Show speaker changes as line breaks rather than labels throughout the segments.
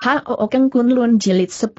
Hao Keng Kun Lun Jilid 10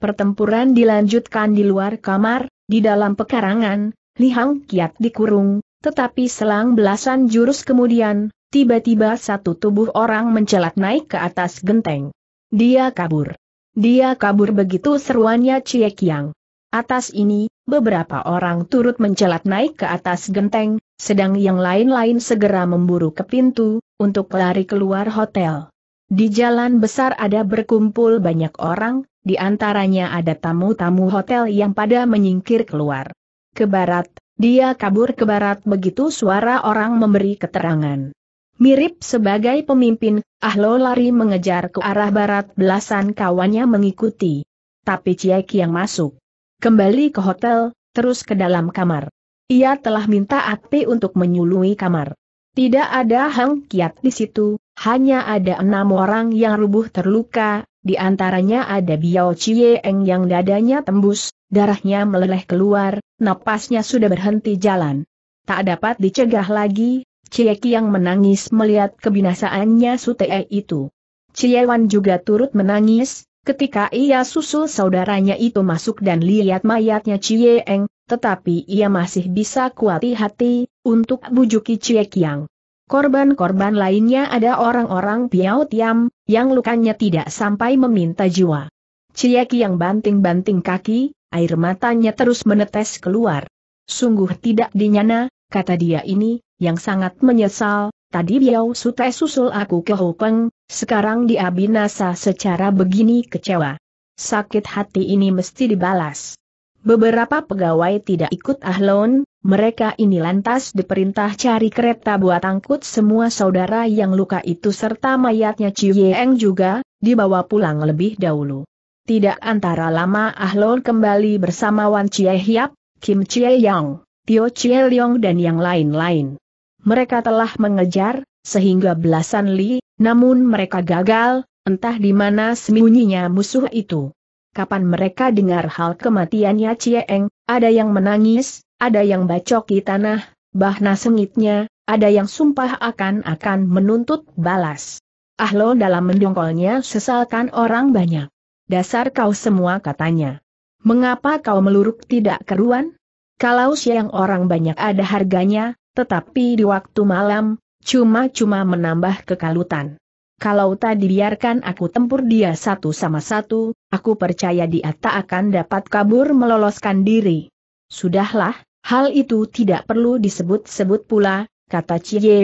Pertempuran dilanjutkan di luar kamar, di dalam pekarangan, Li Hang Kiat dikurung, tetapi selang belasan jurus kemudian, tiba-tiba satu tubuh orang mencelat naik ke atas genteng. Dia kabur. Dia kabur begitu seruannya Cie Kiang. Atas ini, beberapa orang turut mencelat naik ke atas genteng, sedang yang lain-lain segera memburu ke pintu, untuk lari keluar hotel. Di jalan besar ada berkumpul banyak orang, di antaranya ada tamu-tamu hotel yang pada menyingkir keluar. Ke barat, dia kabur ke barat begitu suara orang memberi keterangan. Mirip sebagai pemimpin, Ahlo lari mengejar ke arah barat belasan kawannya mengikuti. Tapi Ciek yang masuk. Kembali ke hotel, terus ke dalam kamar. Ia telah minta Ate untuk menyului kamar. Tidak ada Hang Kiat di situ, hanya ada enam orang yang rubuh terluka, di antaranya ada Biao Chieng yang dadanya tembus, darahnya meleleh keluar, napasnya sudah berhenti jalan. Tak dapat dicegah lagi, Cieki yang menangis melihat kebinasaannya Sutee itu. Ciewan juga turut menangis, ketika ia susul saudaranya itu masuk dan lihat mayatnya Cieng, tetapi ia masih bisa kuati hati, untuk bujuki Kiang. Korban-korban lainnya ada orang-orang Piao Tiam, yang lukanya tidak sampai meminta jiwa. Ciyaki yang banting-banting kaki, air matanya terus menetes keluar. Sungguh tidak dinyana, kata dia ini, yang sangat menyesal, tadi Biao Sute susul aku ke Hopeng, sekarang dia binasa secara begini kecewa. Sakit hati ini mesti dibalas. Beberapa pegawai tidak ikut ahlon, mereka ini lantas diperintah cari kereta buat angkut semua saudara yang luka itu serta mayatnya Ciu juga, dibawa pulang lebih dahulu. Tidak antara lama Ahlon kembali bersama Wan Chie Hiap, Kim Chie Yang, Tio Chie Leong dan yang lain-lain. Mereka telah mengejar, sehingga belasan li, namun mereka gagal, entah di mana sembunyinya musuh itu kapan mereka dengar hal kematiannya Cieng, ada yang menangis, ada yang bacoki tanah, bahna sengitnya, ada yang sumpah akan-akan menuntut balas. Ah lo dalam mendongkolnya sesalkan orang banyak. Dasar kau semua katanya. Mengapa kau meluruk tidak keruan? Kalau siang orang banyak ada harganya, tetapi di waktu malam, cuma-cuma menambah kekalutan kalau tak dibiarkan aku tempur dia satu sama satu, aku percaya dia tak akan dapat kabur meloloskan diri. Sudahlah, hal itu tidak perlu disebut-sebut pula, kata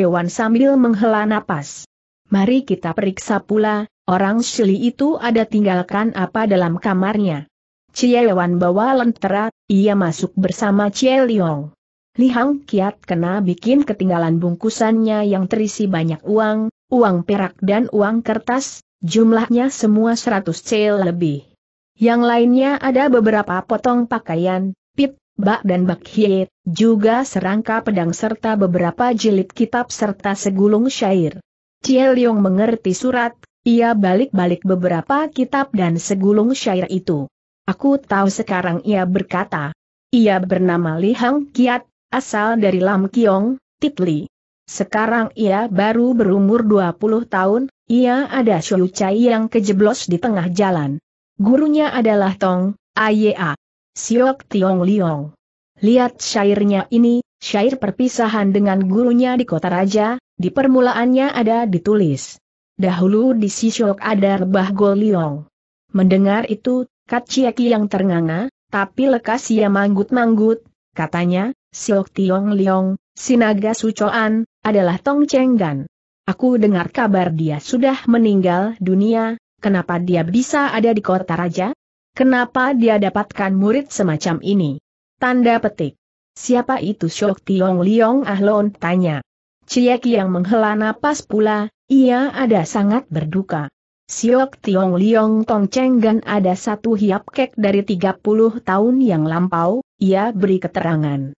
Wan sambil menghela napas. Mari kita periksa pula, orang Shili itu ada tinggalkan apa dalam kamarnya. Wan bawa lentera, ia masuk bersama Cie Liong. Lihang Kiat kena bikin ketinggalan bungkusannya yang terisi banyak uang, uang perak dan uang kertas, jumlahnya semua 100 cel lebih. Yang lainnya ada beberapa potong pakaian, pip, bak dan bak hiet, juga serangka pedang serta beberapa jilid kitab serta segulung syair. Ciel Yong mengerti surat, ia balik-balik beberapa kitab dan segulung syair itu. Aku tahu sekarang ia berkata. Ia bernama Li Hang Kiat, asal dari Lam Kiong, Titli. Sekarang ia baru berumur 20 tahun, ia ada Xiu Chai yang kejeblos di tengah jalan. Gurunya adalah Tong, Aya, Siok Tiong Liong. Lihat syairnya ini, syair perpisahan dengan gurunya di kota raja, di permulaannya ada ditulis. Dahulu di Sisiok ada rebah Goliong. Mendengar itu, kat Kaciaki yang ternganga, tapi lekas ia manggut-manggut, katanya, Siok Tiong Liong, Sinaga Sucoan, adalah Tong Cheng Gan. Aku dengar kabar dia sudah meninggal dunia, kenapa dia bisa ada di kota raja? Kenapa dia dapatkan murid semacam ini? Tanda petik. Siapa itu Shok Tiong Liong Ahlon tanya. Ciek yang menghela napas pula, ia ada sangat berduka. Siok Tiong Liong Tong Cheng Gan ada satu hiap kek dari 30 tahun yang lampau, ia beri keterangan.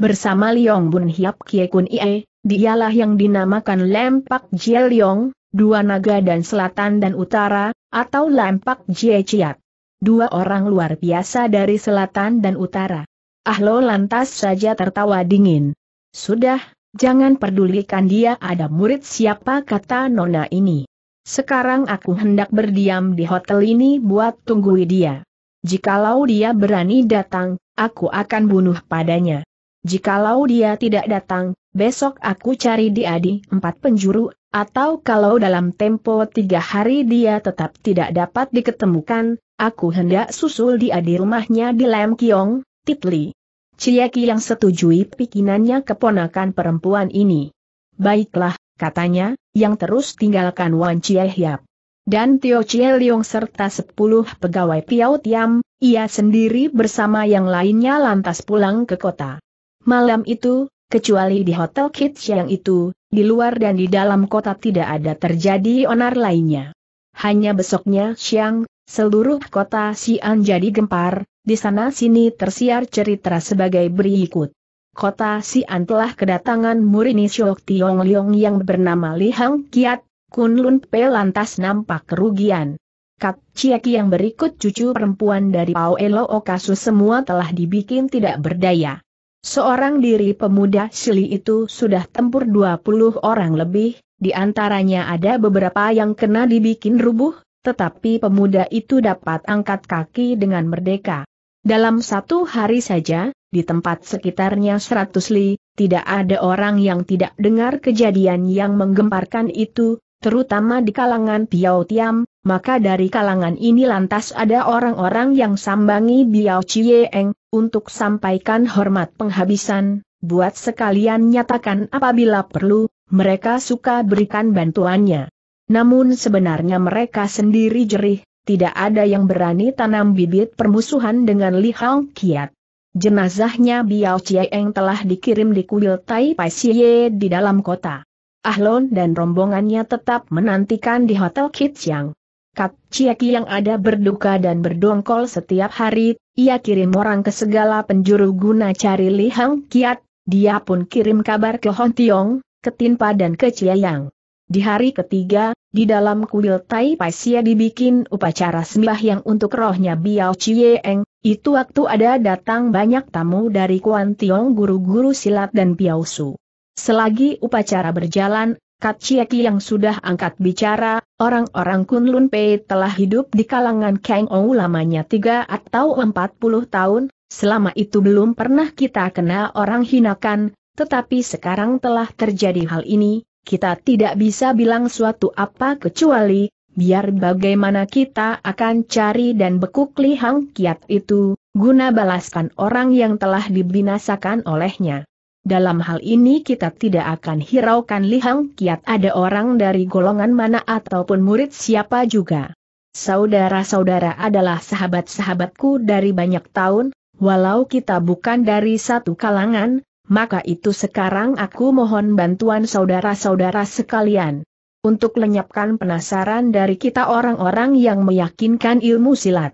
Bersama Liong Bun Hiap Kie Kun Ie, Dialah yang dinamakan Lempak Jieliong, dua naga dan selatan dan utara, atau Lempak Jieciat, Dua orang luar biasa dari selatan dan utara. Ahlo lantas saja tertawa dingin. Sudah, jangan pedulikan dia ada murid siapa kata nona ini. Sekarang aku hendak berdiam di hotel ini buat tunggui dia. Jikalau dia berani datang, aku akan bunuh padanya. Jikalau dia tidak datang, Besok aku cari di Adi empat penjuru, atau kalau dalam tempo tiga hari dia tetap tidak dapat diketemukan, aku hendak susul di Adi rumahnya di Lam Kiong, Titli. Ciyaki yang setujui pikinannya keponakan perempuan ini. Baiklah, katanya, yang terus tinggalkan Wan Chie Hiap. Dan Tio Chie Leong serta sepuluh pegawai Piao Tiam, ia sendiri bersama yang lainnya lantas pulang ke kota. Malam itu, kecuali di Hotel Kids yang itu, di luar dan di dalam kota tidak ada terjadi onar lainnya. Hanya besoknya siang, seluruh kota Xi'an jadi gempar, di sana-sini tersiar cerita sebagai berikut. Kota Xi'an telah kedatangan murini Shok Tiong Liong yang bernama Li Hang Kiat, Kun Lun Pe lantas nampak kerugian. Kat Chiaki yang berikut cucu perempuan dari Pao Elo Okasu oh, semua telah dibikin tidak berdaya. Seorang diri pemuda Sili itu sudah tempur 20 orang lebih, di antaranya ada beberapa yang kena dibikin rubuh, tetapi pemuda itu dapat angkat kaki dengan merdeka. Dalam satu hari saja, di tempat sekitarnya 100 li, tidak ada orang yang tidak dengar kejadian yang menggemparkan itu, terutama di kalangan Piao Tiam, maka dari kalangan ini lantas ada orang-orang yang sambangi Biao Chieng, untuk sampaikan hormat penghabisan, buat sekalian nyatakan apabila perlu, mereka suka berikan bantuannya. Namun sebenarnya mereka sendiri jerih, tidak ada yang berani tanam bibit permusuhan dengan Li Hao Kiat. Jenazahnya Biao Chieng telah dikirim di kuil Tai Pai Xie di dalam kota. Ahlon dan rombongannya tetap menantikan di Hotel Kitsiang. Kat Cieki yang ada berduka dan berdongkol setiap hari, ia kirim orang ke segala penjuru guna cari Li Hang Kiat, dia pun kirim kabar ke Hon Tiong, ke Tinpa dan ke Cieyang. Di hari ketiga, di dalam kuil Tai Pai, Sia dibikin upacara yang untuk rohnya Biao Chieng, itu waktu ada datang banyak tamu dari Kuan Tiong guru-guru silat dan Biao Su. Selagi upacara berjalan, Chieki yang sudah angkat bicara, orang-orang Kunlun Pei telah hidup di kalangan Kang Ou lamanya 3 atau puluh tahun, selama itu belum pernah kita kena orang hinakan, tetapi sekarang telah terjadi hal ini, kita tidak bisa bilang suatu apa kecuali, biar bagaimana kita akan cari dan bekuk lihang kiat itu, guna balaskan orang yang telah dibinasakan olehnya. Dalam hal ini kita tidak akan hiraukan lihang. Kiat ada orang dari golongan mana ataupun murid siapa juga. Saudara-saudara adalah sahabat-sahabatku dari banyak tahun, walau kita bukan dari satu kalangan, maka itu sekarang aku mohon bantuan saudara-saudara sekalian. Untuk lenyapkan penasaran dari kita orang-orang yang meyakinkan ilmu silat.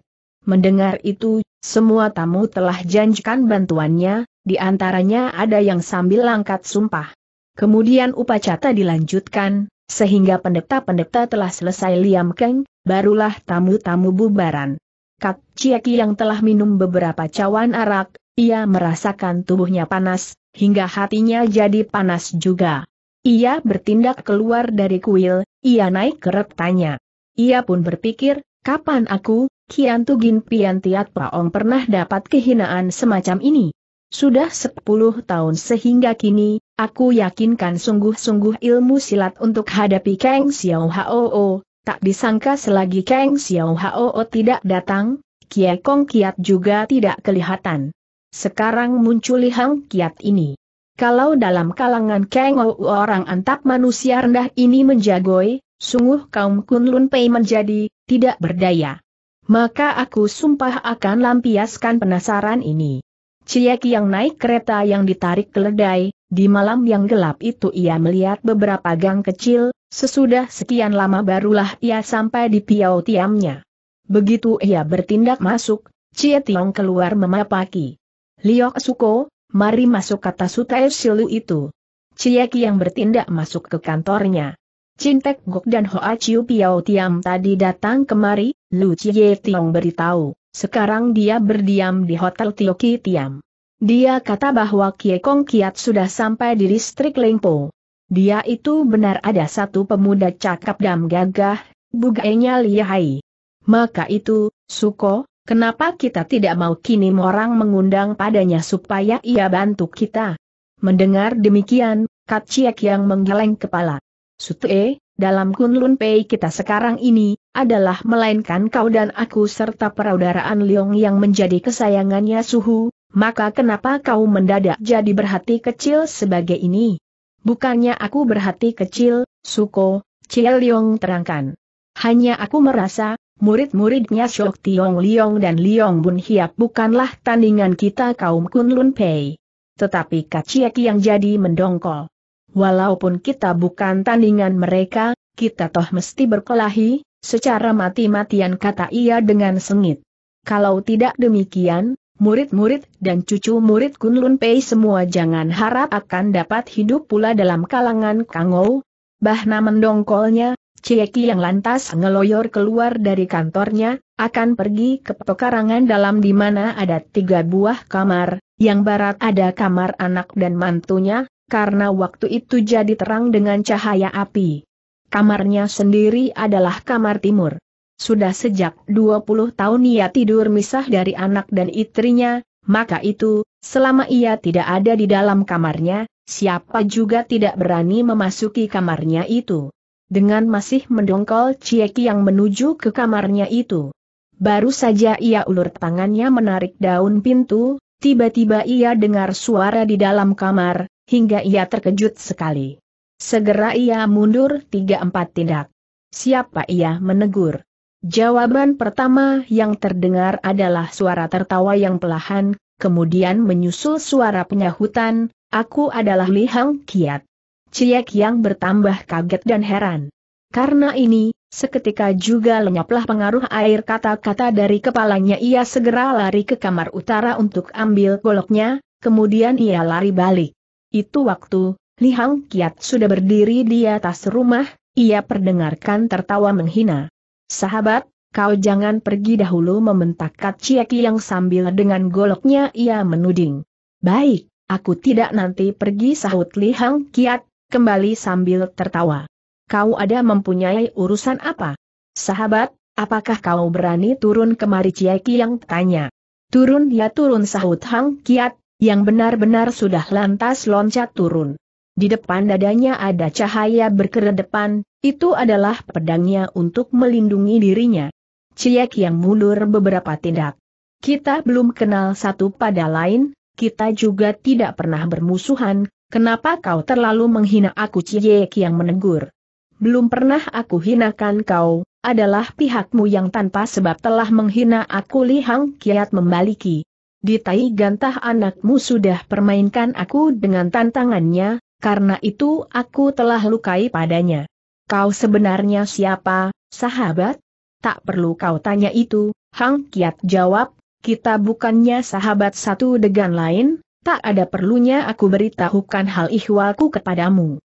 Mendengar itu, semua tamu telah janjikan bantuannya, di antaranya ada yang sambil langkat sumpah. Kemudian upacata dilanjutkan, sehingga pendeta-pendeta telah selesai liam keng, barulah tamu-tamu bubaran. Kak Cieki yang telah minum beberapa cawan arak, ia merasakan tubuhnya panas, hingga hatinya jadi panas juga. Ia bertindak keluar dari kuil, ia naik ke retanya. Ia pun berpikir, kapan aku, Kian Tugin Pian Paong pernah dapat kehinaan semacam ini? sudah sepuluh tahun sehingga kini, aku yakinkan sungguh-sungguh ilmu silat untuk hadapi Kang Xiao Hao, tak disangka selagi Kang Xiao Hao tidak datang, Kie Kong Kiat juga tidak kelihatan. Sekarang muncul Hang Kiat ini. Kalau dalam kalangan Kang Ou orang antap manusia rendah ini menjagoi, sungguh kaum Kunlun Pei menjadi tidak berdaya. Maka aku sumpah akan lampiaskan penasaran ini. Cieki yang naik kereta yang ditarik keledai, di malam yang gelap itu ia melihat beberapa gang kecil, sesudah sekian lama barulah ia sampai di piau tiamnya. Begitu ia bertindak masuk, Cie Tiong keluar memapaki. Liok Suko, mari masuk kata Sutair Silu itu. Cieki yang bertindak masuk ke kantornya. Cintek Gok dan Hoa Chiu Piao Tiam tadi datang kemari, Lu Cie Tiong beritahu. Sekarang dia berdiam di Hotel Tioki Tiam. Dia kata bahwa Kie Kong Kiat sudah sampai di distrik Lengpo. Dia itu benar ada satu pemuda cakap dan gagah, bugainya lihai. Maka itu, Suko, kenapa kita tidak mau kini orang mengundang padanya supaya ia bantu kita? Mendengar demikian, kat Kaciek yang menggeleng kepala. Sute, dalam Kunlun Pei kita sekarang ini, adalah melainkan kau dan aku serta peraudaraan Liong yang menjadi kesayangannya Suhu, maka kenapa kau mendadak jadi berhati kecil sebagai ini? Bukannya aku berhati kecil, Suko, Cie Liong terangkan. Hanya aku merasa, murid-muridnya Shok Tiong Liong dan Liong Bun Hiap bukanlah tandingan kita kaum Kunlun Pei. Tetapi Kaciaki yang jadi mendongkol walaupun kita bukan tandingan mereka, kita toh mesti berkelahi, secara mati-matian kata ia dengan sengit. Kalau tidak demikian, murid-murid dan cucu murid Kunlun Pei semua jangan harap akan dapat hidup pula dalam kalangan Kangou. Bahna mendongkolnya, Cieki yang lantas ngeloyor keluar dari kantornya, akan pergi ke pekarangan dalam di mana ada tiga buah kamar, yang barat ada kamar anak dan mantunya, karena waktu itu jadi terang dengan cahaya api. Kamarnya sendiri adalah kamar timur. Sudah sejak 20 tahun ia tidur misah dari anak dan istrinya, maka itu, selama ia tidak ada di dalam kamarnya, siapa juga tidak berani memasuki kamarnya itu. Dengan masih mendongkol Cieki yang menuju ke kamarnya itu. Baru saja ia ulur tangannya menarik daun pintu, tiba-tiba ia dengar suara di dalam kamar, hingga ia terkejut sekali. Segera ia mundur tiga-empat tindak. Siapa ia menegur? Jawaban pertama yang terdengar adalah suara tertawa yang pelahan, kemudian menyusul suara penyahutan, aku adalah Li Hang Kiat. Ciek yang bertambah kaget dan heran. Karena ini, seketika juga lenyaplah pengaruh air kata-kata dari kepalanya ia segera lari ke kamar utara untuk ambil goloknya, kemudian ia lari balik. Itu waktu, Li Hang Kiat sudah berdiri di atas rumah, ia perdengarkan tertawa menghina. Sahabat, kau jangan pergi dahulu mementakat Kaciaki yang sambil dengan goloknya ia menuding. Baik, aku tidak nanti pergi sahut Li Hang Kiat, kembali sambil tertawa. Kau ada mempunyai urusan apa? Sahabat, apakah kau berani turun kemari Ciaki yang tanya? Turun ya turun sahut Hang Kiat, yang benar-benar sudah lantas loncat turun. Di depan dadanya ada cahaya berkedepan, itu adalah pedangnya untuk melindungi dirinya. Ciek yang mundur beberapa tindak. Kita belum kenal satu pada lain, kita juga tidak pernah bermusuhan, kenapa kau terlalu menghina aku Ciek yang menegur. Belum pernah aku hinakan kau, adalah pihakmu yang tanpa sebab telah menghina aku Li Hang Kiat membaliki di gantah anakmu sudah permainkan aku dengan tantangannya, karena itu aku telah lukai padanya. Kau sebenarnya siapa, sahabat? Tak perlu kau tanya itu, Hang Kiat jawab, kita bukannya sahabat satu dengan lain, tak ada perlunya aku beritahukan hal ihwalku kepadamu.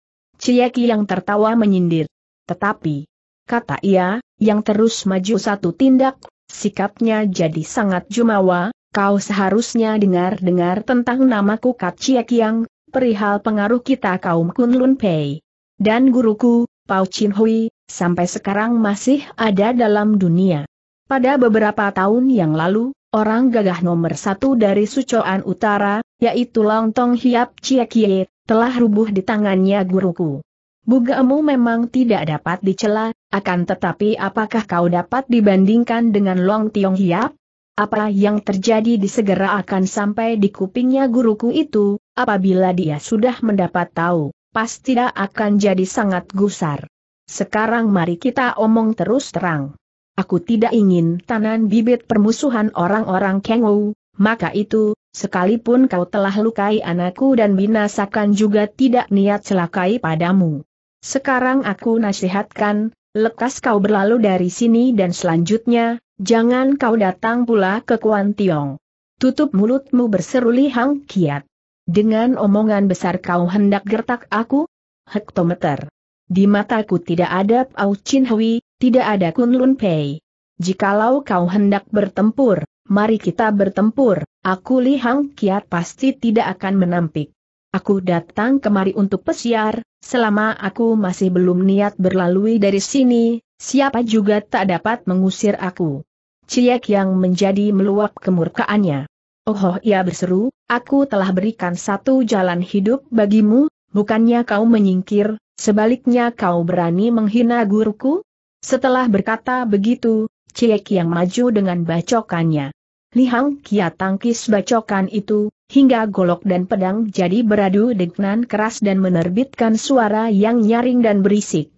Ciyaki yang tertawa menyindir. Tetapi, kata ia, yang terus maju satu tindak, sikapnya jadi sangat jumawa, Kau seharusnya dengar-dengar tentang namaku Kat Chiek Yang, perihal pengaruh kita kaum Kunlun Pei. Dan guruku, Pao Chin Hui, sampai sekarang masih ada dalam dunia. Pada beberapa tahun yang lalu, orang gagah nomor satu dari Sucoan Utara, yaitu Long Tong Hiap Chiek Ye, telah rubuh di tangannya guruku. Bugamu memang tidak dapat dicela, akan tetapi apakah kau dapat dibandingkan dengan Long Tiong Hiap? Apa yang terjadi di segera akan sampai di kupingnya guruku itu, apabila dia sudah mendapat tahu, pasti tidak akan jadi sangat gusar. Sekarang mari kita omong terus terang. Aku tidak ingin tanan bibit permusuhan orang-orang Kengou, maka itu, sekalipun kau telah lukai anakku dan binasakan juga tidak niat celakai padamu. Sekarang aku nasihatkan, lekas kau berlalu dari sini dan selanjutnya, Jangan kau datang pula ke Kuan Tiong. Tutup mulutmu berseru Li Hang Kiat. Dengan omongan besar kau hendak gertak aku? Hektometer. Di mataku tidak ada Pau Chin Hui, tidak ada Kun Lun Pei. Jikalau kau hendak bertempur, mari kita bertempur, aku Li Hang Kiat pasti tidak akan menampik. Aku datang kemari untuk pesiar, selama aku masih belum niat berlalui dari sini, siapa juga tak dapat mengusir aku. Ciek yang menjadi meluap kemurkaannya. Oh ia berseru, aku telah berikan satu jalan hidup bagimu, bukannya kau menyingkir, sebaliknya kau berani menghina guruku? Setelah berkata begitu, Ciek yang maju dengan bacokannya. Lihang Kia tangkis bacokan itu, hingga golok dan pedang jadi beradu dengan keras dan menerbitkan suara yang nyaring dan berisik.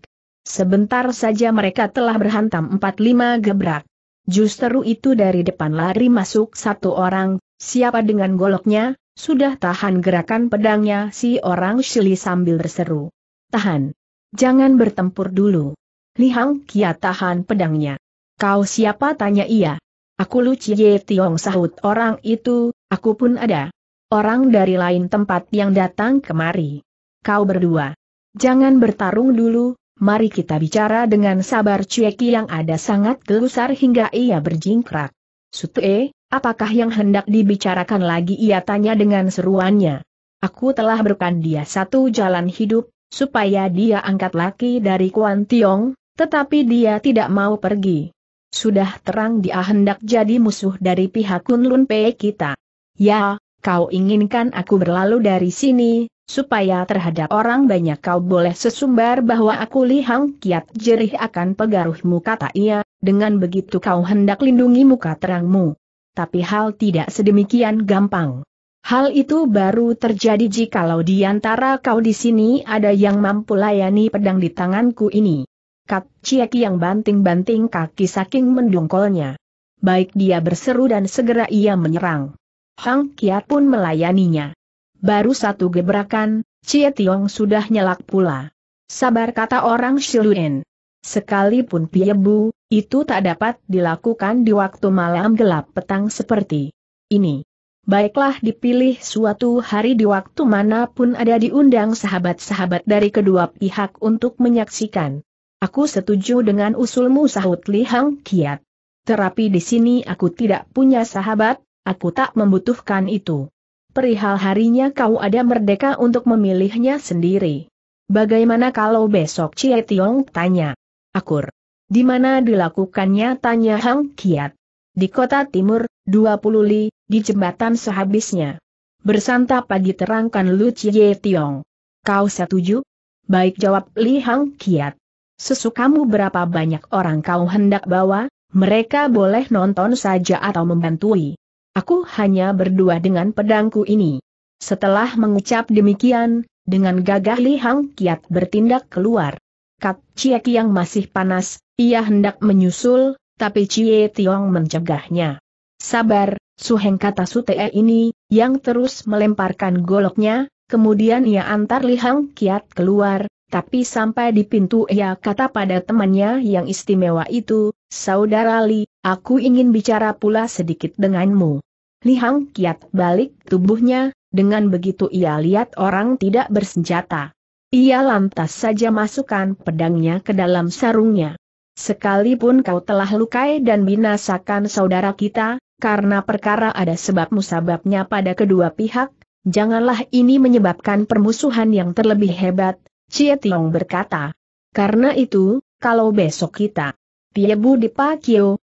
Sebentar saja mereka telah berhantam empat lima gebrak. Justru itu dari depan lari masuk satu orang, siapa dengan goloknya, sudah tahan gerakan pedangnya si orang Shili sambil berseru. Tahan. Jangan bertempur dulu. Lihang Kia tahan pedangnya. Kau siapa tanya ia. Aku Lu Cie Tiong sahut orang itu, aku pun ada. Orang dari lain tempat yang datang kemari. Kau berdua. Jangan bertarung dulu, mari kita bicara dengan sabar Cueki yang ada sangat gelusar hingga ia berjingkrak. Sute, apakah yang hendak dibicarakan lagi ia tanya dengan seruannya. Aku telah berikan dia satu jalan hidup, supaya dia angkat laki dari Kuan Tiong, tetapi dia tidak mau pergi. Sudah terang dia hendak jadi musuh dari pihak Kunlun Pei kita. Ya, kau inginkan aku berlalu dari sini, supaya terhadap orang banyak kau boleh sesumbar bahwa aku lihang kiat jerih akan pegaruhmu kata ia, dengan begitu kau hendak lindungi muka terangmu. Tapi hal tidak sedemikian gampang. Hal itu baru terjadi jikalau di antara kau di sini ada yang mampu layani pedang di tanganku ini. Kat Cieki yang banting-banting kaki saking mendongkolnya. Baik dia berseru dan segera ia menyerang. Hang Kiat pun melayaninya baru satu gebrakan, Cie Tiong sudah nyelak pula. Sabar kata orang Shiluin. Sekalipun Piebu, itu tak dapat dilakukan di waktu malam gelap petang seperti ini. Baiklah dipilih suatu hari di waktu manapun ada diundang sahabat-sahabat dari kedua pihak untuk menyaksikan. Aku setuju dengan usulmu sahut Li Hang Kiat. Terapi di sini aku tidak punya sahabat, aku tak membutuhkan itu perihal harinya kau ada merdeka untuk memilihnya sendiri. Bagaimana kalau besok Cie Tiong tanya? Akur. Di mana dilakukannya tanya Hang Kiat? Di kota timur, 20 li, di jembatan sehabisnya. Bersantap pagi terangkan Lu Cie Tiong. Kau setuju? Baik jawab Li Hang Kiat. Sesukamu berapa banyak orang kau hendak bawa, mereka boleh nonton saja atau membantui. Aku hanya berdua dengan pedangku ini. Setelah mengucap demikian, dengan gagah Li Hang Kiat bertindak keluar. Kak Chie yang masih panas, ia hendak menyusul, tapi Cie Tiong mencegahnya. Sabar, Suheng kata Sutee ini, yang terus melemparkan goloknya, kemudian ia antar Li Hang Kiat keluar, tapi sampai di pintu ia kata pada temannya yang istimewa itu, Saudara Li, Aku ingin bicara pula sedikit denganmu. Lihang kiat balik tubuhnya, dengan begitu ia lihat orang tidak bersenjata. Ia lantas saja masukkan pedangnya ke dalam sarungnya. Sekalipun kau telah lukai dan binasakan saudara kita, karena perkara ada sebab musababnya pada kedua pihak, janganlah ini menyebabkan permusuhan yang terlebih hebat, Cie Tiong berkata. Karena itu, kalau besok kita, Piebu di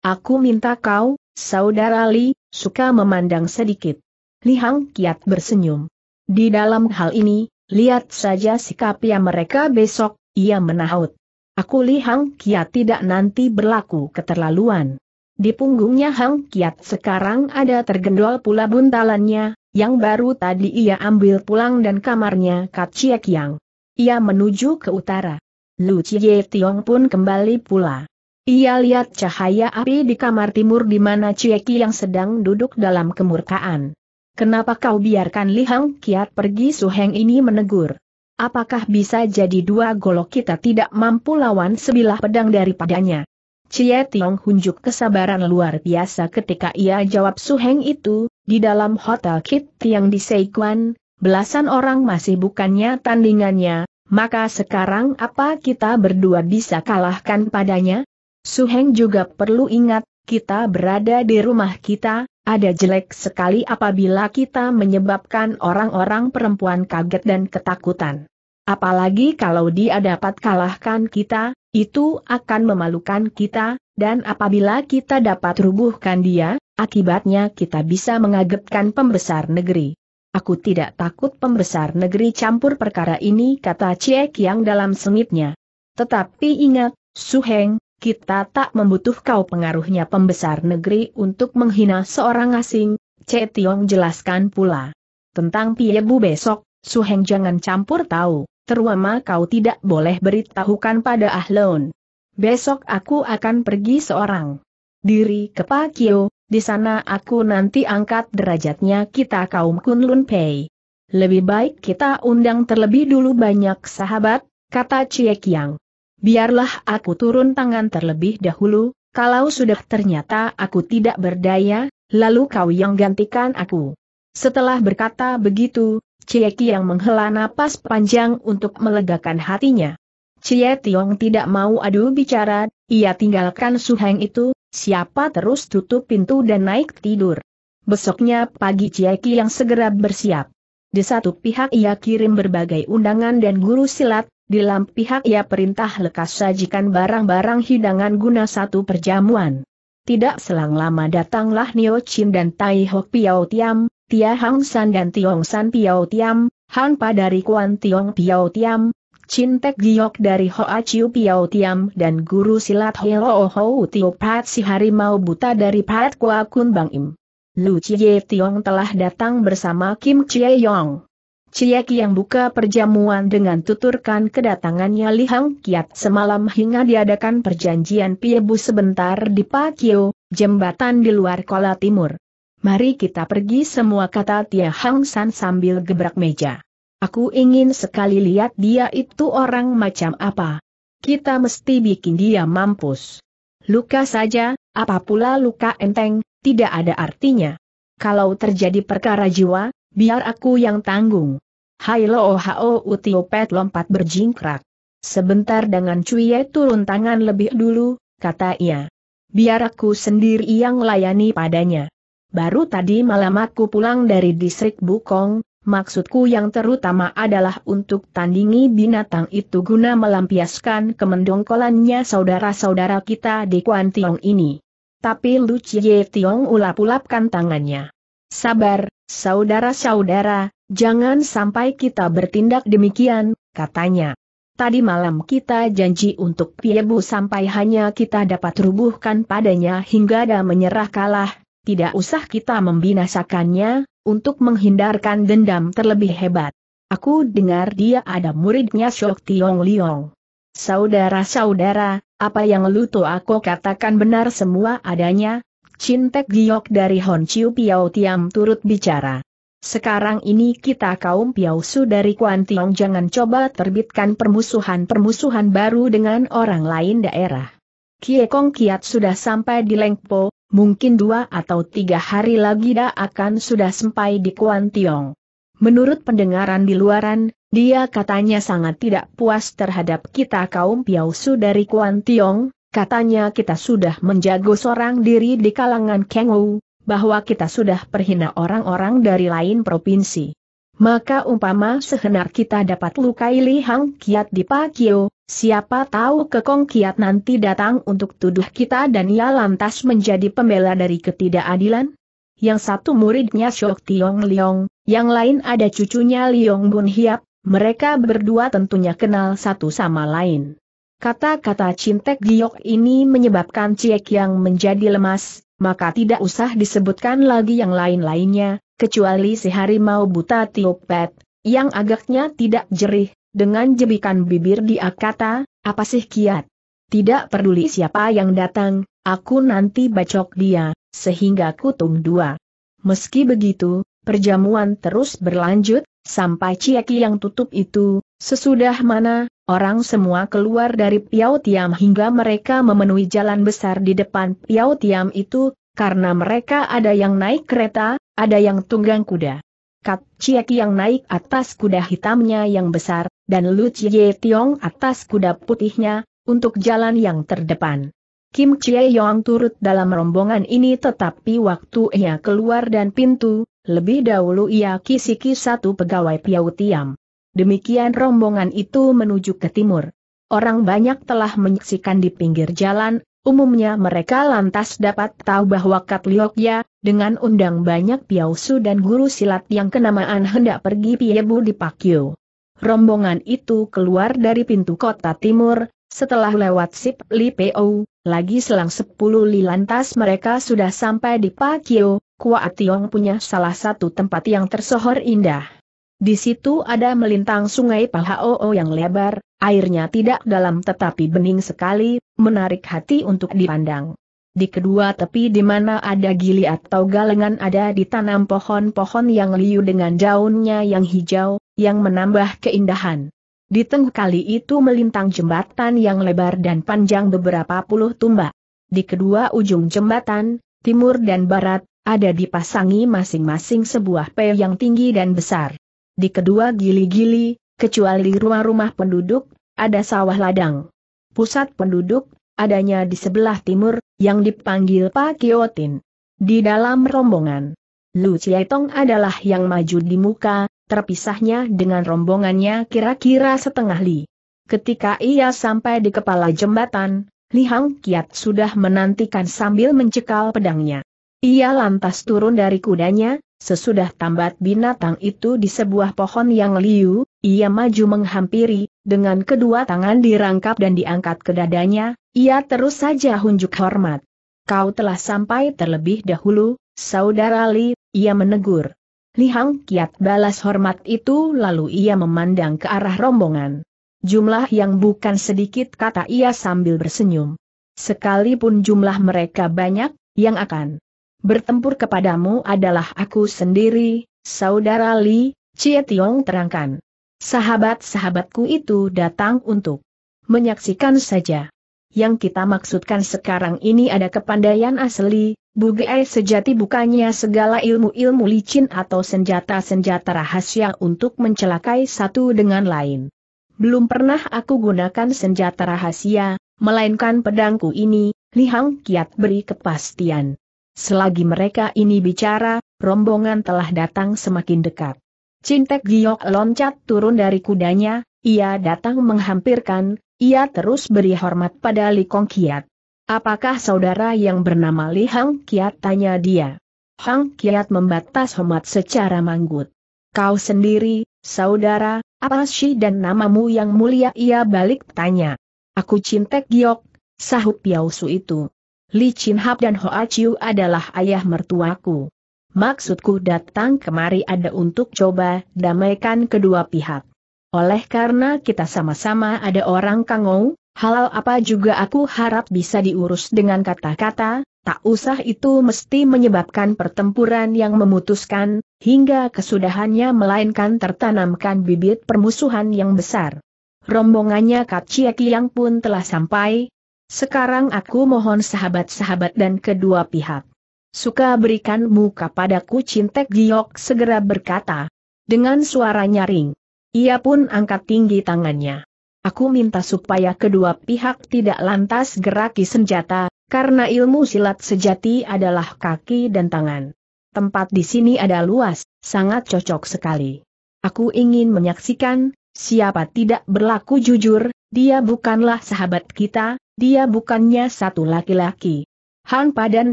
Aku minta kau, saudara Li, suka memandang sedikit. Li Hang Kiat bersenyum. Di dalam hal ini, lihat saja sikap yang mereka besok, ia menahut. Aku Li Hang Kiat tidak nanti berlaku keterlaluan. Di punggungnya Hang Kiat sekarang ada tergendol pula buntalannya, yang baru tadi ia ambil pulang dan kamarnya Kat Chiek Yang. Ia menuju ke utara. Lu Chie Tiong pun kembali pula. Ia lihat cahaya api di kamar timur di mana Cieki yang sedang duduk dalam kemurkaan. Kenapa kau biarkan Li Hang Kiat pergi Suheng ini menegur? Apakah bisa jadi dua golok kita tidak mampu lawan sebilah pedang daripadanya? Cie Tiong hunjuk kesabaran luar biasa ketika ia jawab Suheng itu, di dalam hotel Kit Tiang di Seikuan, belasan orang masih bukannya tandingannya, maka sekarang apa kita berdua bisa kalahkan padanya? Suheng juga perlu ingat, kita berada di rumah kita, ada jelek sekali apabila kita menyebabkan orang-orang perempuan kaget dan ketakutan. Apalagi kalau dia dapat kalahkan kita, itu akan memalukan kita, dan apabila kita dapat rubuhkan dia, akibatnya kita bisa mengagetkan pembesar negeri. Aku tidak takut pembesar negeri campur perkara ini kata Cek yang dalam sengitnya. Tetapi ingat, Suheng, kita tak membutuh kau pengaruhnya pembesar negeri untuk menghina seorang asing, C. Tiong jelaskan pula. Tentang Piebu besok, Suheng jangan campur tahu, terutama kau tidak boleh beritahukan pada Ahlon. Besok aku akan pergi seorang. Diri ke Pakio, di sana aku nanti angkat derajatnya kita kaum Kunlun Pei. Lebih baik kita undang terlebih dulu banyak sahabat, kata Chie Kiang biarlah aku turun tangan terlebih dahulu, kalau sudah ternyata aku tidak berdaya, lalu kau yang gantikan aku. Setelah berkata begitu, cieki yang menghela napas panjang untuk melegakan hatinya. Cie Tiong tidak mau adu bicara, ia tinggalkan Suheng itu, siapa terus tutup pintu dan naik tidur. Besoknya pagi cieki yang segera bersiap. Di satu pihak ia kirim berbagai undangan dan guru silat, di lam pihak ia perintah lekas sajikan barang-barang hidangan guna satu perjamuan. Tidak selang lama datanglah Nio Chin dan Tai Hok Piao Tiam, Tia Hang San dan Tiong San Piao Tiam, Han Pa dari Kuan Tiong Piao Tiam, Chin Tek Giok dari Hoa Chiu Piao Tiam dan Guru Silat Heo Ho Tio Pat si harimau buta dari Pat Kua Kun Bang Im. Lu Chie Tiong telah datang bersama Kim Chie Yong. Ciyaki yang buka perjamuan dengan tuturkan kedatangannya Li Hang Kiat semalam hingga diadakan perjanjian Piebu sebentar di Pakio, jembatan di luar Kuala Timur. Mari kita pergi semua kata Tia Hang San sambil gebrak meja. Aku ingin sekali lihat dia itu orang macam apa. Kita mesti bikin dia mampus. Luka saja, apa pula luka enteng, tidak ada artinya. Kalau terjadi perkara jiwa, Biar aku yang tanggung. Hai lo ho oh oh, utiopet lompat berjingkrak. Sebentar dengan cuye turun tangan lebih dulu, kata ia. Biar aku sendiri yang layani padanya. Baru tadi malam aku pulang dari distrik Bukong, maksudku yang terutama adalah untuk tandingi binatang itu guna melampiaskan kemendongkolannya saudara-saudara kita di Kuantiong ini. Tapi Lu Chie Tiong ulap-ulapkan tangannya. Sabar, saudara-saudara, jangan sampai kita bertindak demikian, katanya. Tadi malam kita janji untuk Piebu sampai hanya kita dapat rubuhkan padanya hingga ada menyerah kalah, tidak usah kita membinasakannya, untuk menghindarkan dendam terlebih hebat. Aku dengar dia ada muridnya Shok Tiong Liong. Saudara-saudara, apa yang Luto aku katakan benar semua adanya, Cintek Giok dari Hon Chiu Piao Tiam turut bicara. Sekarang ini kita kaum Piao dari Kuan Tiong jangan coba terbitkan permusuhan-permusuhan baru dengan orang lain daerah. Kie Kong Kiat sudah sampai di Lengpo, mungkin dua atau tiga hari lagi dah akan sudah sampai di Kuan Tiong. Menurut pendengaran di luaran, dia katanya sangat tidak puas terhadap kita kaum Piao dari Kuan Tiong, Katanya kita sudah menjago seorang diri di kalangan Kengwu, bahwa kita sudah perhina orang-orang dari lain provinsi. Maka umpama sehenar kita dapat lukai Li Hang Kiat di Pakio, siapa tahu kekong Kiat nanti datang untuk tuduh kita dan ia lantas menjadi pembela dari ketidakadilan? Yang satu muridnya Shok Tiong Liong, yang lain ada cucunya Liong Bun Hiap, mereka berdua tentunya kenal satu sama lain. Kata-kata Cintek Giok ini menyebabkan Ciek yang menjadi lemas, maka tidak usah disebutkan lagi yang lain-lainnya, kecuali si harimau buta Tiopet, yang agaknya tidak jerih, dengan jebikan bibir dia kata, apa sih kiat? Tidak peduli siapa yang datang, aku nanti bacok dia, sehingga kutung dua. Meski begitu, perjamuan terus berlanjut, sampai Cieki yang tutup itu, Sesudah mana, orang semua keluar dari Piau Tiam hingga mereka memenuhi jalan besar di depan Piau Tiam itu, karena mereka ada yang naik kereta, ada yang tunggang kuda. Kat Cieki yang naik atas kuda hitamnya yang besar, dan Lu Chie Tiong atas kuda putihnya, untuk jalan yang terdepan. Kim Chie Yong turut dalam rombongan ini tetapi waktu ia keluar dan pintu, lebih dahulu ia kisiki satu pegawai Piau Tiam. Demikian rombongan itu menuju ke timur. Orang banyak telah menyaksikan di pinggir jalan, umumnya mereka lantas dapat tahu bahwa Kat Liokya, dengan undang banyak piausu dan guru silat yang kenamaan hendak pergi Piebu di Pakyo. Rombongan itu keluar dari pintu kota timur, setelah lewat Sip Li Pou, lagi selang sepuluh li lantas mereka sudah sampai di Pakyo, Kuationg punya salah satu tempat yang tersohor indah. Di situ ada melintang sungai Pahoo yang lebar, airnya tidak dalam tetapi bening sekali, menarik hati untuk dipandang. Di kedua tepi di mana ada gili atau galengan ada ditanam pohon-pohon yang liu dengan daunnya yang hijau, yang menambah keindahan. Di tengah kali itu melintang jembatan yang lebar dan panjang beberapa puluh tumbak. Di kedua ujung jembatan, timur dan barat, ada dipasangi masing-masing sebuah pel yang tinggi dan besar di kedua gili-gili, kecuali rumah-rumah penduduk, ada sawah ladang. Pusat penduduk, adanya di sebelah timur, yang dipanggil Pak Kiotin. Di dalam rombongan, Lu Cietong adalah yang maju di muka, terpisahnya dengan rombongannya kira-kira setengah li. Ketika ia sampai di kepala jembatan, Li Hang Kiat sudah menantikan sambil mencekal pedangnya. Ia lantas turun dari kudanya, sesudah tambat binatang itu di sebuah pohon yang liu, ia maju menghampiri, dengan kedua tangan dirangkap dan diangkat ke dadanya, ia terus saja hunjuk hormat. Kau telah sampai terlebih dahulu, saudara Li, ia menegur. Li Kiat balas hormat itu lalu ia memandang ke arah rombongan. Jumlah yang bukan sedikit kata ia sambil bersenyum. Sekalipun jumlah mereka banyak, yang akan bertempur kepadamu adalah aku sendiri, saudara Li, Cie Tiong terangkan. Sahabat-sahabatku itu datang untuk menyaksikan saja. Yang kita maksudkan sekarang ini ada kepandaian asli, bugai sejati bukannya segala ilmu-ilmu licin atau senjata-senjata rahasia untuk mencelakai satu dengan lain. Belum pernah aku gunakan senjata rahasia, melainkan pedangku ini, Li Hang kiat beri kepastian. Selagi mereka ini bicara, rombongan telah datang semakin dekat. Cintek Giok loncat turun dari kudanya, ia datang menghampirkan, ia terus beri hormat pada Li Kong Kiat. Apakah saudara yang bernama Li Hang Kiat tanya dia. Hang Kiat membatas hormat secara manggut. Kau sendiri, saudara, apa sih dan namamu yang mulia ia balik tanya. Aku Cintek Giok, sahut Piausu itu. Li Chin Hap dan Hoa Chiu adalah ayah mertuaku. Maksudku datang kemari ada untuk coba damaikan kedua pihak. Oleh karena kita sama-sama ada orang kangou, halal apa juga aku harap bisa diurus dengan kata-kata, tak usah itu mesti menyebabkan pertempuran yang memutuskan, hingga kesudahannya melainkan tertanamkan bibit permusuhan yang besar. Rombongannya Kap Cie Yang pun telah sampai, sekarang aku mohon sahabat-sahabat dan kedua pihak. Suka berikan muka padaku. Cintek Giok segera berkata. Dengan suara nyaring. Ia pun angkat tinggi tangannya. Aku minta supaya kedua pihak tidak lantas geraki senjata, karena ilmu silat sejati adalah kaki dan tangan. Tempat di sini ada luas, sangat cocok sekali. Aku ingin menyaksikan, siapa tidak berlaku jujur, dia bukanlah sahabat kita, dia bukannya satu laki-laki. Han Padan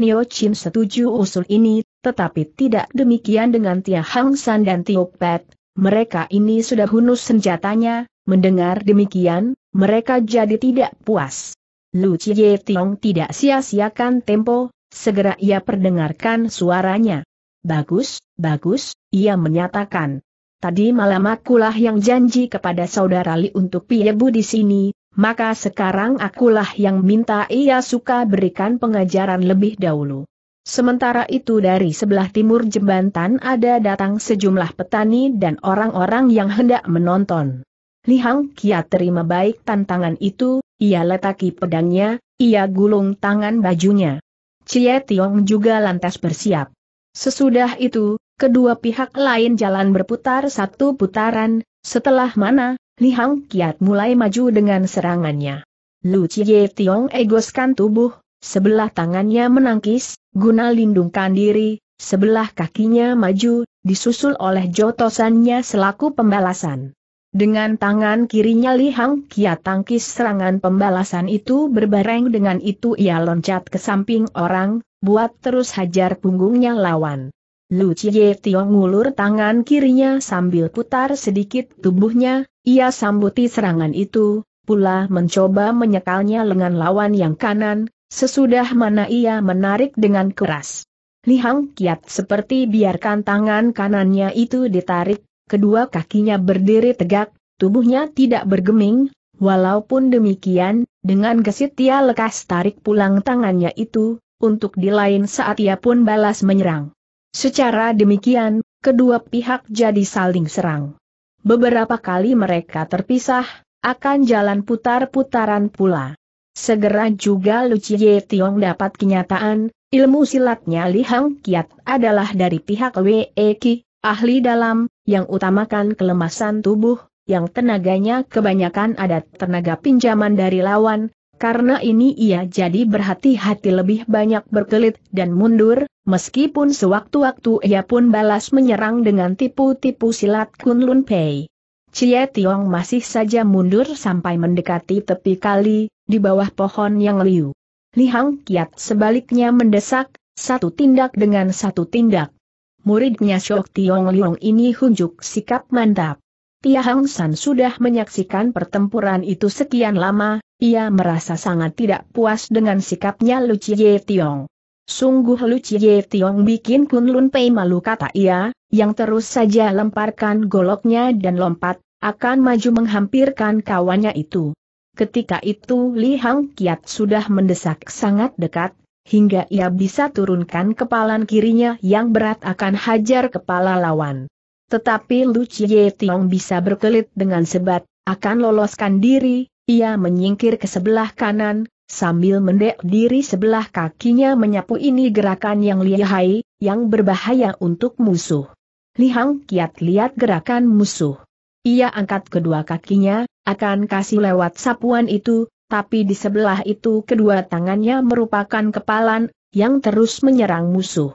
Nio Chin setuju usul ini, tetapi tidak demikian dengan Tia Hang San dan Tio Pet. Mereka ini sudah hunus senjatanya, mendengar demikian, mereka jadi tidak puas. Lu Chie Tiong tidak sia-siakan tempo, segera ia perdengarkan suaranya. Bagus, bagus, ia menyatakan. Tadi malam akulah yang janji kepada saudara Li untuk Piebu di sini, maka sekarang akulah yang minta ia suka berikan pengajaran lebih dahulu. Sementara itu dari sebelah timur jembatan ada datang sejumlah petani dan orang-orang yang hendak menonton. Li Hang Kia terima baik tantangan itu, ia letaki pedangnya, ia gulung tangan bajunya. Cie Tiong juga lantas bersiap. Sesudah itu, kedua pihak lain jalan berputar satu putaran, setelah mana, Li Hang Kiat mulai maju dengan serangannya. Lu Chie Tiong egoskan tubuh, sebelah tangannya menangkis, guna lindungkan diri, sebelah kakinya maju, disusul oleh jotosannya selaku pembalasan. Dengan tangan kirinya Li Hang Kiat tangkis serangan pembalasan itu berbareng dengan itu ia loncat ke samping orang, buat terus hajar punggungnya lawan. Lu Chie Tiong ngulur tangan kirinya sambil putar sedikit tubuhnya, ia sambuti serangan itu, pula mencoba menyekalnya lengan lawan yang kanan, sesudah mana ia menarik dengan keras. Li Hang Kiat seperti biarkan tangan kanannya itu ditarik, kedua kakinya berdiri tegak, tubuhnya tidak bergeming, walaupun demikian, dengan gesit ia lekas tarik pulang tangannya itu, untuk di lain saat ia pun balas menyerang. Secara demikian, kedua pihak jadi saling serang. Beberapa kali mereka terpisah, akan jalan putar-putaran pula. Segera juga Lu Chie Tiong dapat kenyataan, ilmu silatnya Li Hang Kiat adalah dari pihak Wei Ki, ahli dalam, yang utamakan kelemasan tubuh, yang tenaganya kebanyakan ada tenaga pinjaman dari lawan, karena ini ia jadi berhati-hati lebih banyak berkelit dan mundur, meskipun sewaktu-waktu ia pun balas menyerang dengan tipu-tipu silat Kunlun Pei. Cie Tiong masih saja mundur sampai mendekati tepi kali, di bawah pohon yang liu. Lihang Kiat sebaliknya mendesak, satu tindak dengan satu tindak. Muridnya Shok Tiong Liong ini hujuk sikap mantap. Hang San sudah menyaksikan pertempuran itu sekian lama, ia merasa sangat tidak puas dengan sikapnya Lu Chie Tiong. Sungguh Lu Chie Tiong bikin Kun Lun Pei malu kata ia, yang terus saja lemparkan goloknya dan lompat, akan maju menghampirkan kawannya itu. Ketika itu Li Hang Kiat sudah mendesak sangat dekat, hingga ia bisa turunkan kepalan kirinya yang berat akan hajar kepala lawan. Tetapi Lu Chie Tiong bisa berkelit dengan sebat, akan loloskan diri, ia menyingkir ke sebelah kanan, sambil mendek diri sebelah kakinya menyapu ini gerakan yang lihai, yang berbahaya untuk musuh. Lihang kiat lihat gerakan musuh. Ia angkat kedua kakinya, akan kasih lewat sapuan itu, tapi di sebelah itu kedua tangannya merupakan kepalan, yang terus menyerang musuh.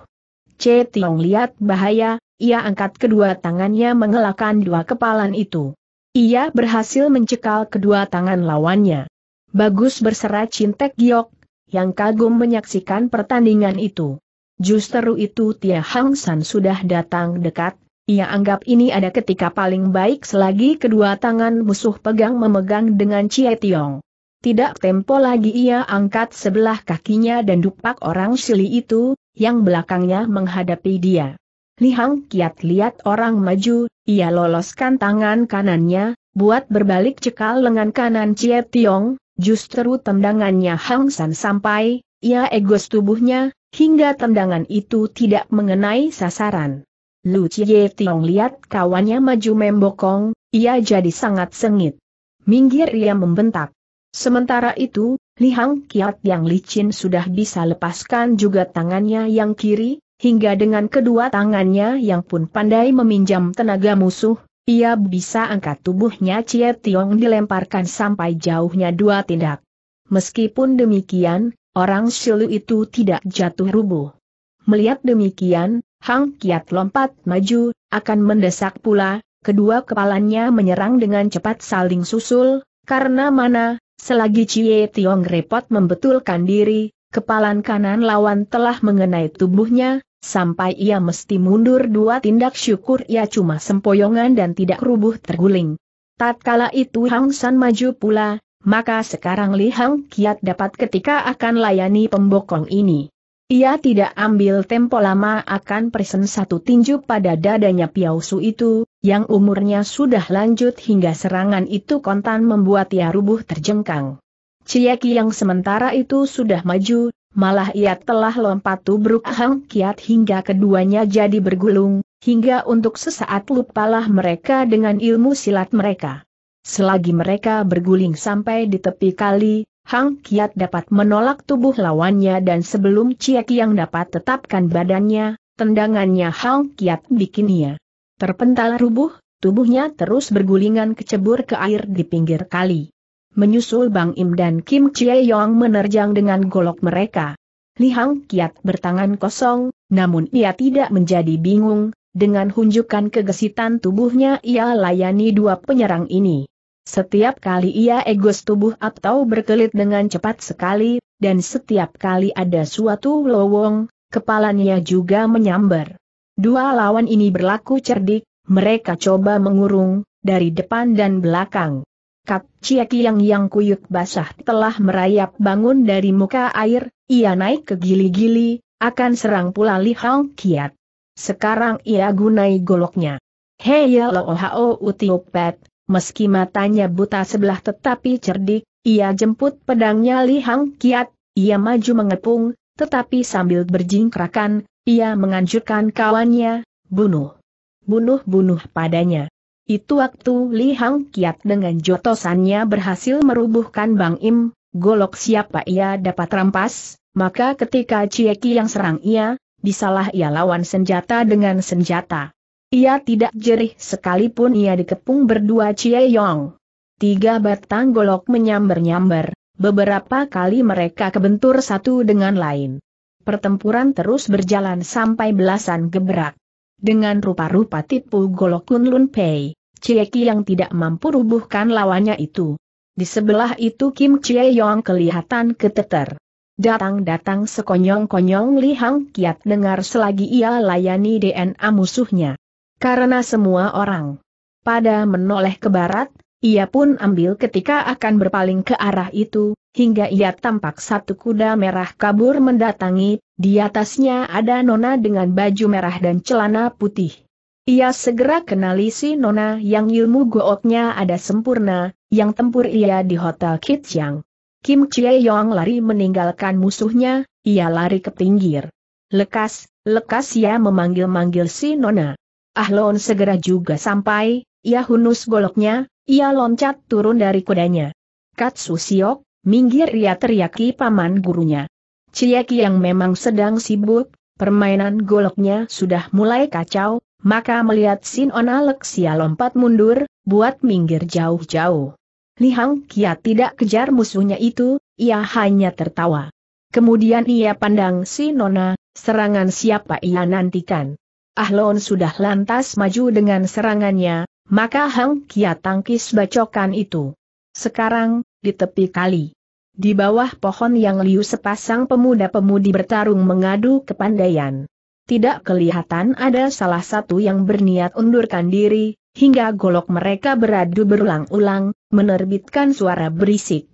C. Tiong lihat bahaya, ia angkat kedua tangannya mengelakkan dua kepalan itu. Ia berhasil mencekal kedua tangan lawannya. Bagus berserah Cintek Giok, yang kagum menyaksikan pertandingan itu. Justru itu Tia Hang San sudah datang dekat, ia anggap ini ada ketika paling baik selagi kedua tangan musuh pegang memegang dengan Cie Tiong. Tidak tempo lagi ia angkat sebelah kakinya dan dupak orang Sili itu, yang belakangnya menghadapi dia. Li Hang Kiat lihat orang maju, ia loloskan tangan kanannya, buat berbalik cekal lengan kanan Cie Tiong, justru tendangannya Hang San sampai, ia egos tubuhnya, hingga tendangan itu tidak mengenai sasaran. Lu Cie Tiong lihat kawannya maju membokong, ia jadi sangat sengit. Minggir ia membentak. Sementara itu, Li Hang Kiat yang licin sudah bisa lepaskan juga tangannya yang kiri, hingga dengan kedua tangannya yang pun pandai meminjam tenaga musuh, ia bisa angkat tubuhnya Cie Tiong dilemparkan sampai jauhnya dua tindak. Meskipun demikian, orang Shilu itu tidak jatuh rubuh. Melihat demikian, Hang Kiat lompat maju, akan mendesak pula, kedua kepalanya menyerang dengan cepat saling susul, karena mana, selagi Cie Tiong repot membetulkan diri, kepalan kanan lawan telah mengenai tubuhnya, sampai ia mesti mundur dua tindak syukur ia cuma sempoyongan dan tidak rubuh terguling. Tatkala itu Hang San maju pula, maka sekarang Li Hang Kiat dapat ketika akan layani pembokong ini. Ia tidak ambil tempo lama akan persen satu tinju pada dadanya Piao itu, yang umurnya sudah lanjut hingga serangan itu kontan membuat ia rubuh terjengkang. Ciyaki yang sementara itu sudah maju, malah ia telah lompat tubruk Hang Kiat hingga keduanya jadi bergulung, hingga untuk sesaat lupalah mereka dengan ilmu silat mereka. Selagi mereka berguling sampai di tepi kali, Hang Kiat dapat menolak tubuh lawannya dan sebelum Ciek yang dapat tetapkan badannya, tendangannya Hang Kiat bikin ia terpental rubuh, tubuhnya terus bergulingan kecebur ke air di pinggir kali menyusul Bang Im dan Kim Chie Yong menerjang dengan golok mereka. Li Hang Kiat bertangan kosong, namun ia tidak menjadi bingung, dengan hunjukan kegesitan tubuhnya ia layani dua penyerang ini. Setiap kali ia egos tubuh atau berkelit dengan cepat sekali, dan setiap kali ada suatu lowong, kepalanya juga menyambar. Dua lawan ini berlaku cerdik, mereka coba mengurung, dari depan dan belakang. Kak Cieki yang yang kuyuk basah telah merayap bangun dari muka air, ia naik ke gili-gili, akan serang pula Li Hang Kiat. Sekarang ia gunai goloknya. Hei ya Loho Utiopet, meski matanya buta sebelah tetapi cerdik, ia jemput pedangnya Li Hang Kiat, ia maju mengepung, tetapi sambil berjingkrakan, ia menganjurkan kawannya, bunuh. Bunuh-bunuh padanya. Itu waktu Li Hang Kiat dengan jotosannya berhasil merubuhkan Bang Im, golok siapa ia dapat rampas, maka ketika Cieki yang serang ia, disalah ia lawan senjata dengan senjata. Ia tidak jerih sekalipun ia dikepung berdua Cie Yong. Tiga batang golok menyambar-nyambar, beberapa kali mereka kebentur satu dengan lain. Pertempuran terus berjalan sampai belasan gebrak dengan rupa-rupa tipu golok Kun Lun Pei, Cieki yang tidak mampu rubuhkan lawannya itu. Di sebelah itu Kim Chie Yong kelihatan keteter. Datang-datang sekonyong-konyong Li Hang Kiat dengar selagi ia layani DNA musuhnya. Karena semua orang pada menoleh ke barat, ia pun ambil ketika akan berpaling ke arah itu, hingga ia tampak satu kuda merah kabur mendatangi, di atasnya ada Nona dengan baju merah dan celana putih. Ia segera kenali si Nona yang ilmu gooknya ada sempurna, yang tempur ia di Hotel Kitchang. Kim Chie Yong lari meninggalkan musuhnya, ia lari ke pinggir. Lekas, lekas ia memanggil-manggil si Nona. Ahlon segera juga sampai, ia hunus goloknya, ia loncat turun dari kudanya. Katsu Siok, minggir ia teriaki paman gurunya. Ciyaki yang memang sedang sibuk, permainan goloknya sudah mulai kacau, maka melihat Sin On Alexia lompat mundur, buat minggir jauh-jauh. Lihang Kia tidak kejar musuhnya itu, ia hanya tertawa. Kemudian ia pandang Nona, serangan siapa ia nantikan. Ahlon sudah lantas maju dengan serangannya, maka Hang Kia tangkis bacokan itu. Sekarang, di tepi kali. Di bawah pohon yang liu sepasang pemuda-pemudi bertarung mengadu kepandaian. Tidak kelihatan ada salah satu yang berniat undurkan diri, hingga golok mereka beradu berulang-ulang, menerbitkan suara berisik.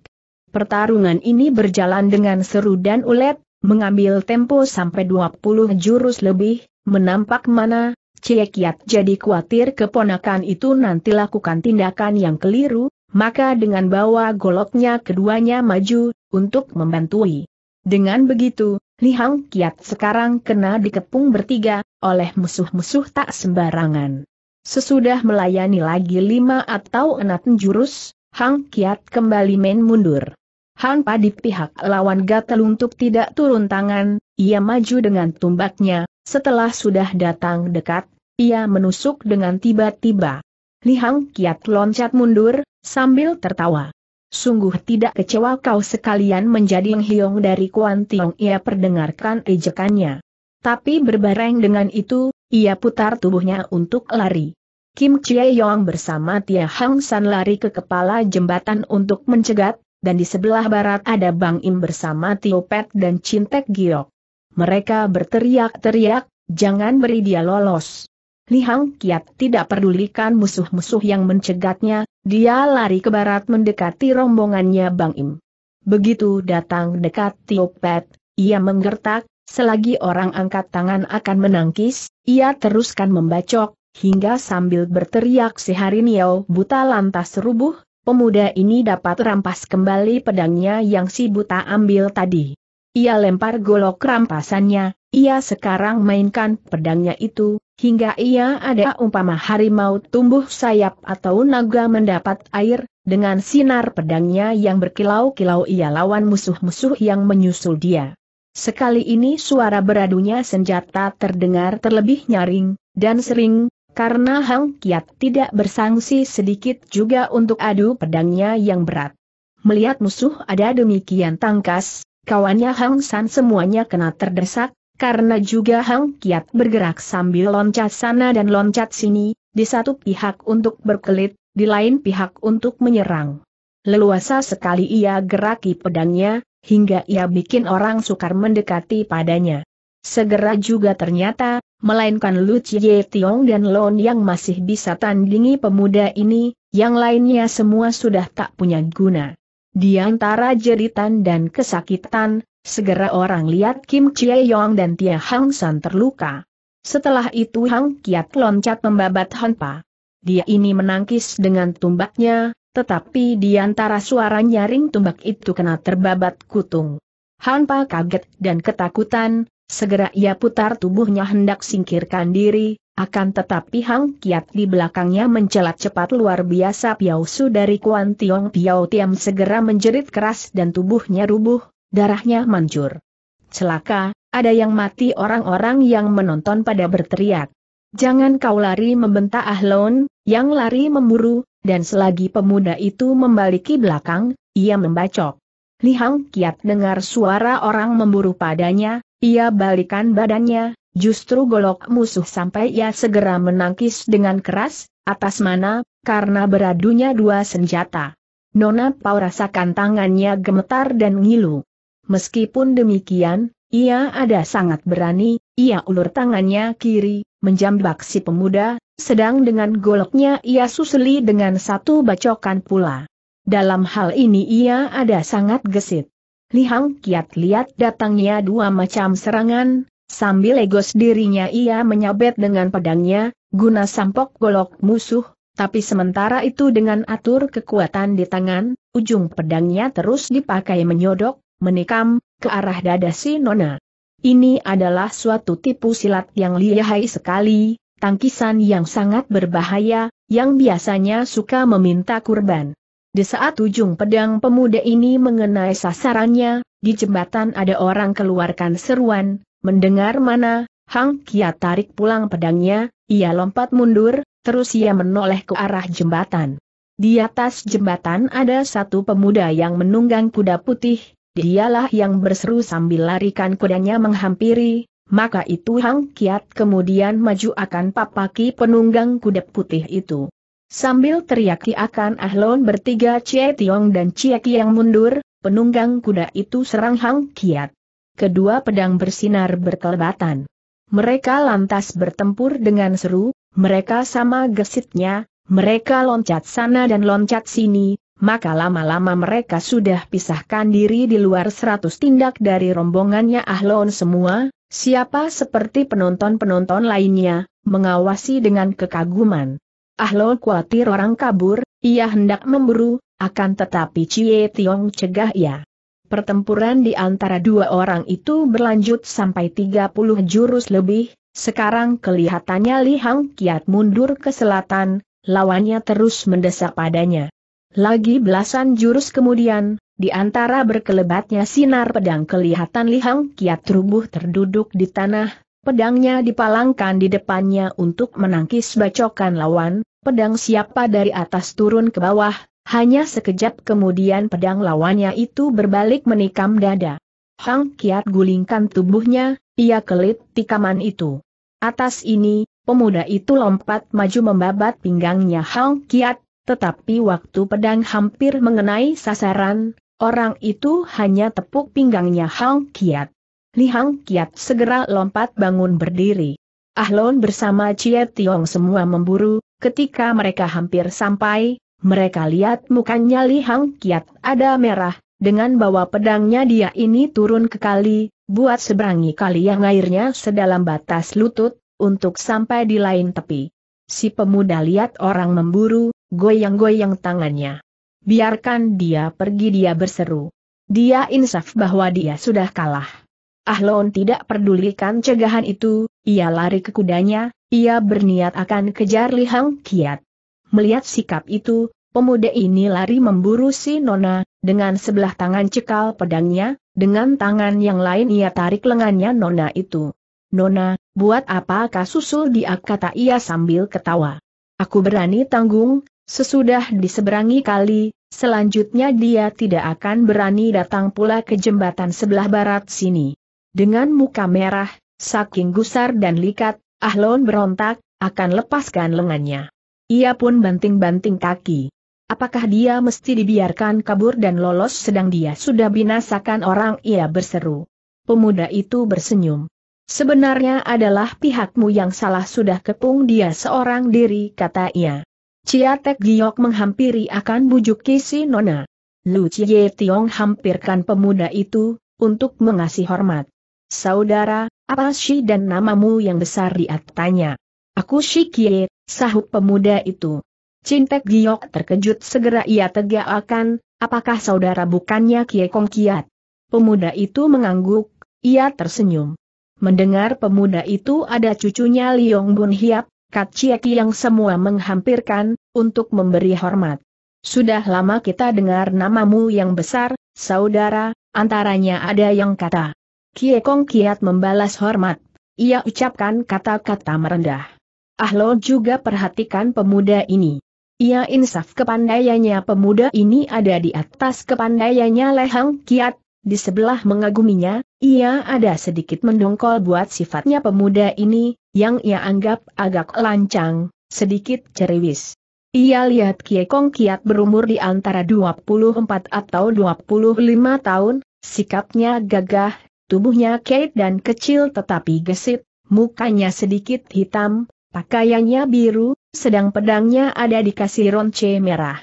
Pertarungan ini berjalan dengan seru dan ulet, mengambil tempo sampai 20 jurus lebih, menampak mana, Kiat jadi khawatir keponakan itu nanti lakukan tindakan yang keliru, maka dengan bawa goloknya keduanya maju, untuk membantui. Dengan begitu, Hang Kiat sekarang kena dikepung bertiga, oleh musuh-musuh tak sembarangan. Sesudah melayani lagi lima atau enam jurus, Hang Kiat kembali main mundur. Han Padi pihak lawan gatel untuk tidak turun tangan, ia maju dengan tumbaknya, setelah sudah datang dekat, ia menusuk dengan tiba-tiba. Lihang Kiat loncat mundur, sambil tertawa. Sungguh tidak kecewa kau sekalian menjadi hiong dari Kuan Tiong ia perdengarkan ejekannya. Tapi berbareng dengan itu, ia putar tubuhnya untuk lari. Kim Chie Yong bersama Tia Hang San lari ke kepala jembatan untuk mencegat, dan di sebelah barat ada Bang Im bersama Tio Pet dan Cintek Giok. Mereka berteriak-teriak, jangan beri dia lolos. Lihang Kiat tidak pedulikan musuh-musuh yang mencegatnya, dia lari ke barat mendekati rombongannya Bang Im. Begitu datang dekat Pet, ia menggertak, selagi orang angkat tangan akan menangkis, ia teruskan membacok, hingga sambil berteriak si Harinio buta lantas rubuh, pemuda ini dapat rampas kembali pedangnya yang si buta ambil tadi. Ia lempar golok rampasannya, ia sekarang mainkan pedangnya itu, hingga ia ada umpama harimau tumbuh sayap atau naga mendapat air, dengan sinar pedangnya yang berkilau-kilau ia lawan musuh-musuh yang menyusul dia. Sekali ini suara beradunya senjata terdengar terlebih nyaring, dan sering, karena Hang Kiat tidak bersangsi sedikit juga untuk adu pedangnya yang berat. Melihat musuh ada demikian tangkas, kawannya Hang San semuanya kena terdesak, karena juga Hang Kiat bergerak sambil loncat sana dan loncat sini, di satu pihak untuk berkelit, di lain pihak untuk menyerang. Leluasa sekali ia geraki pedangnya, hingga ia bikin orang sukar mendekati padanya. Segera juga ternyata, melainkan Lu Chie Tiong dan Lon yang masih bisa tandingi pemuda ini, yang lainnya semua sudah tak punya guna. Di antara jeritan dan kesakitan, segera orang lihat Kim Chie Yong dan Tia Hang San terluka. Setelah itu Hang Kiat loncat membabat Hanpa. Dia ini menangkis dengan tumbaknya, tetapi di antara suara nyaring tumbak itu kena terbabat kutung. Hanpa kaget dan ketakutan, segera ia putar tubuhnya hendak singkirkan diri, akan tetapi Hang Kiat di belakangnya mencelat cepat luar biasa Piao Su dari Kuan Tiong Piao Tiam segera menjerit keras dan tubuhnya rubuh, darahnya manjur. Celaka, ada yang mati orang-orang yang menonton pada berteriak. Jangan kau lari membentak Ahlon, yang lari memburu, dan selagi pemuda itu membaliki belakang, ia membacok. Li Hang Kiat dengar suara orang memburu padanya, ia balikan badannya, Justru golok musuh sampai ia segera menangkis dengan keras, atas mana, karena beradunya dua senjata. Nona Pau rasakan tangannya gemetar dan ngilu. Meskipun demikian, ia ada sangat berani, ia ulur tangannya kiri, menjambak si pemuda, sedang dengan goloknya ia susuli dengan satu bacokan pula. Dalam hal ini ia ada sangat gesit. Lihang Kiat lihat datangnya dua macam serangan, Sambil legos dirinya ia menyabet dengan pedangnya, guna sampok golok musuh, tapi sementara itu dengan atur kekuatan di tangan, ujung pedangnya terus dipakai menyodok, menikam, ke arah dada si Nona. Ini adalah suatu tipu silat yang lihai sekali, tangkisan yang sangat berbahaya, yang biasanya suka meminta kurban. Di saat ujung pedang pemuda ini mengenai sasarannya, di jembatan ada orang keluarkan seruan, Mendengar mana, Hang Kia tarik pulang pedangnya, ia lompat mundur, terus ia menoleh ke arah jembatan. Di atas jembatan ada satu pemuda yang menunggang kuda putih, dialah yang berseru sambil larikan kudanya menghampiri, maka itu Hang Kiat kemudian maju akan papaki penunggang kuda putih itu. Sambil teriaki akan Ahlon bertiga Cie Tiong dan Cie Kiang mundur, penunggang kuda itu serang Hang Kiat kedua pedang bersinar berkelebatan. Mereka lantas bertempur dengan seru, mereka sama gesitnya, mereka loncat sana dan loncat sini, maka lama-lama mereka sudah pisahkan diri di luar seratus tindak dari rombongannya Ahlon semua, siapa seperti penonton-penonton lainnya, mengawasi dengan kekaguman. Ahlon khawatir orang kabur, ia hendak memburu, akan tetapi Cie Tiong cegah ia. Pertempuran di antara dua orang itu berlanjut sampai 30 jurus lebih, sekarang kelihatannya Li Hang kiat mundur ke selatan, lawannya terus mendesak padanya. Lagi belasan jurus kemudian, di antara berkelebatnya sinar pedang kelihatan Li Hang kiat rubuh terduduk di tanah, pedangnya dipalangkan di depannya untuk menangkis bacokan lawan, pedang siapa dari atas turun ke bawah, hanya sekejap kemudian pedang lawannya itu berbalik menikam dada. Hang Kiat gulingkan tubuhnya, ia kelit tikaman itu. Atas ini, pemuda itu lompat maju membabat pinggangnya Hang Kiat, tetapi waktu pedang hampir mengenai sasaran, orang itu hanya tepuk pinggangnya Hang Kiat. Li Hang Kiat segera lompat bangun berdiri. Ahlon bersama Chia Tiong semua memburu, ketika mereka hampir sampai, mereka lihat mukanya Li Hang Kiat ada merah, dengan bawa pedangnya dia ini turun ke kali, buat seberangi kali yang airnya sedalam batas lutut, untuk sampai di lain tepi. Si pemuda lihat orang memburu, goyang-goyang tangannya. Biarkan dia pergi dia berseru. Dia insaf bahwa dia sudah kalah. Ahlon tidak pedulikan cegahan itu, ia lari ke kudanya, ia berniat akan kejar Li Hang Kiat. Melihat sikap itu, pemuda ini lari memburu si Nona, dengan sebelah tangan cekal pedangnya, dengan tangan yang lain ia tarik lengannya Nona itu. Nona, buat apa susul? dia kata ia sambil ketawa. Aku berani tanggung, sesudah diseberangi kali, selanjutnya dia tidak akan berani datang pula ke jembatan sebelah barat sini. Dengan muka merah, saking gusar dan likat, Ahlon berontak, akan lepaskan lengannya. Ia pun banting-banting kaki. Apakah dia mesti dibiarkan kabur dan lolos sedang dia sudah binasakan orang ia berseru. Pemuda itu bersenyum. Sebenarnya adalah pihakmu yang salah sudah kepung dia seorang diri kata ia. Ciatek Giok menghampiri akan bujuk kisi nona. Lu Chie Tiong hampirkan pemuda itu, untuk mengasih hormat. Saudara, apa sih dan namamu yang besar di tanya? Aku Shikie, sahut pemuda itu. Cintek Giok terkejut segera ia tegak akan, apakah saudara bukannya Kie Kong Kiat? Pemuda itu mengangguk, ia tersenyum. Mendengar pemuda itu ada cucunya Liong Bun Hiap, Kaciaki yang semua menghampirkan, untuk memberi hormat. Sudah lama kita dengar namamu yang besar, saudara, antaranya ada yang kata. Kie Kong Kiat membalas hormat. Ia ucapkan kata-kata merendah lo juga perhatikan pemuda ini. Ia insaf kepandaiannya pemuda ini ada di atas kepandaiannya Lehang Kiat, di sebelah mengaguminya, ia ada sedikit mendongkol buat sifatnya pemuda ini, yang ia anggap agak lancang, sedikit ceriwis. Ia lihat Kiekong Kiat berumur di antara 24 atau 25 tahun, sikapnya gagah, tubuhnya kait dan kecil tetapi gesit, mukanya sedikit hitam, Pakaiannya biru, sedang pedangnya ada di kasih ronce merah.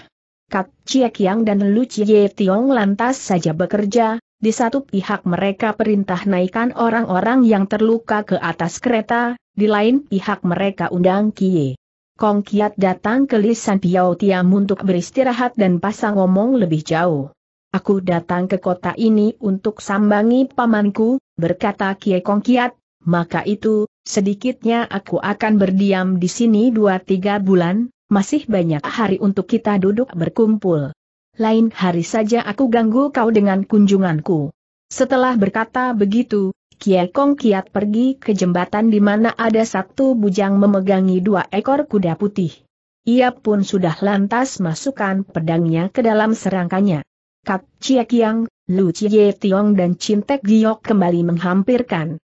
Kak Cie Kiang dan Lu Cie Tiong lantas saja bekerja, di satu pihak mereka perintah naikkan orang-orang yang terluka ke atas kereta, di lain pihak mereka undang Kie. Kong Kiat datang ke Lisan Piao Tiam untuk beristirahat dan pasang ngomong lebih jauh. Aku datang ke kota ini untuk sambangi pamanku, berkata Kie Kong Kiat, maka itu, Sedikitnya aku akan berdiam di sini dua tiga bulan, masih banyak hari untuk kita duduk berkumpul. Lain hari saja aku ganggu kau dengan kunjunganku. Setelah berkata begitu, Kong kiat pergi ke jembatan di mana ada satu bujang memegangi dua ekor kuda putih. Ia pun sudah lantas masukkan pedangnya ke dalam serangkanya. Kat Cie Kiang, Lu Cie Tiong dan Cintek Giok kembali menghampirkan.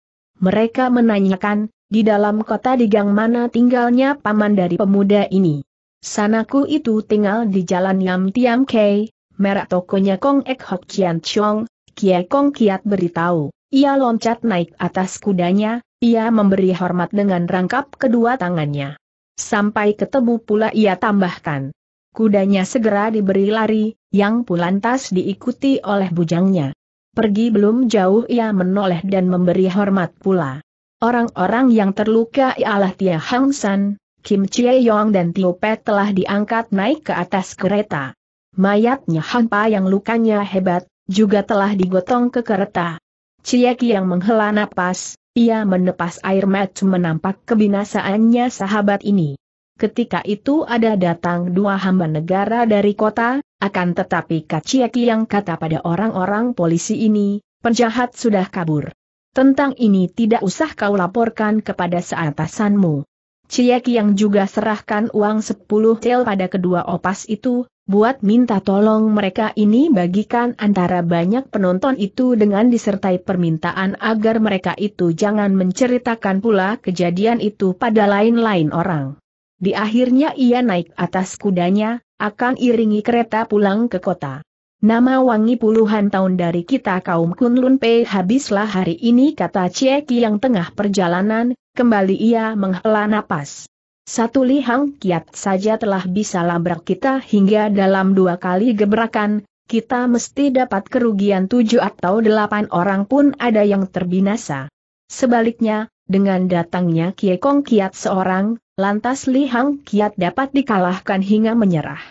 Mereka menanyakan, di dalam kota di gang mana tinggalnya paman dari pemuda ini. Sanaku itu tinggal di jalan Yam Tiam Kei, merek tokonya Kong Ek Hok Chian Chong, Kie Kong Kiat beritahu. Ia loncat naik atas kudanya, ia memberi hormat dengan rangkap kedua tangannya. Sampai ketemu pula ia tambahkan. Kudanya segera diberi lari, yang pulantas diikuti oleh bujangnya. Pergi belum jauh ia menoleh dan memberi hormat pula. Orang-orang yang terluka ialah Tia Hang San, Kim Chie Yong dan Tio Pet telah diangkat naik ke atas kereta. Mayatnya Han Pa yang lukanya hebat, juga telah digotong ke kereta. Cie yang menghela napas, ia menepas air mata menampak kebinasaannya sahabat ini. Ketika itu ada datang dua hamba negara dari kota, akan tetapi Kaciaki yang kata pada orang-orang polisi ini, penjahat sudah kabur. Tentang ini tidak usah kau laporkan kepada seatasanmu. Cieki yang juga serahkan uang 10 tel pada kedua opas itu, buat minta tolong mereka ini bagikan antara banyak penonton itu dengan disertai permintaan agar mereka itu jangan menceritakan pula kejadian itu pada lain-lain orang. Di akhirnya ia naik atas kudanya, akan iringi kereta pulang ke kota. Nama wangi puluhan tahun dari kita kaum Kunlun Pei habislah hari ini kata Cieki yang tengah perjalanan, kembali ia menghela napas. Satu lihang kiat saja telah bisa labrak kita hingga dalam dua kali gebrakan, kita mesti dapat kerugian tujuh atau delapan orang pun ada yang terbinasa. Sebaliknya, dengan datangnya Kiekong Kiat seorang, Lantas Li Hang Kiat dapat dikalahkan hingga menyerah.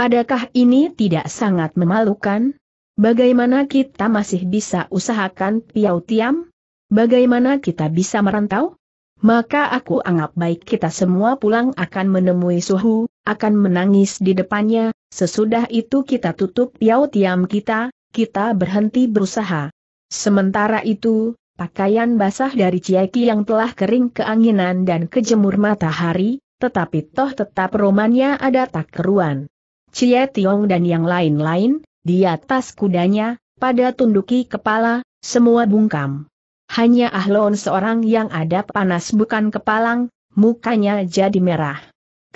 Adakah ini tidak sangat memalukan? Bagaimana kita masih bisa usahakan piau tiam? Bagaimana kita bisa merantau? Maka aku anggap baik kita semua pulang akan menemui suhu, akan menangis di depannya, sesudah itu kita tutup piau tiam kita, kita berhenti berusaha. Sementara itu, pakaian basah dari Cieki yang telah kering keanginan dan kejemur matahari, tetapi toh tetap romannya ada tak keruan. Cie Tiong dan yang lain-lain, di atas kudanya, pada tunduki kepala, semua bungkam. Hanya Ahlon seorang yang ada panas bukan kepalang, mukanya jadi merah.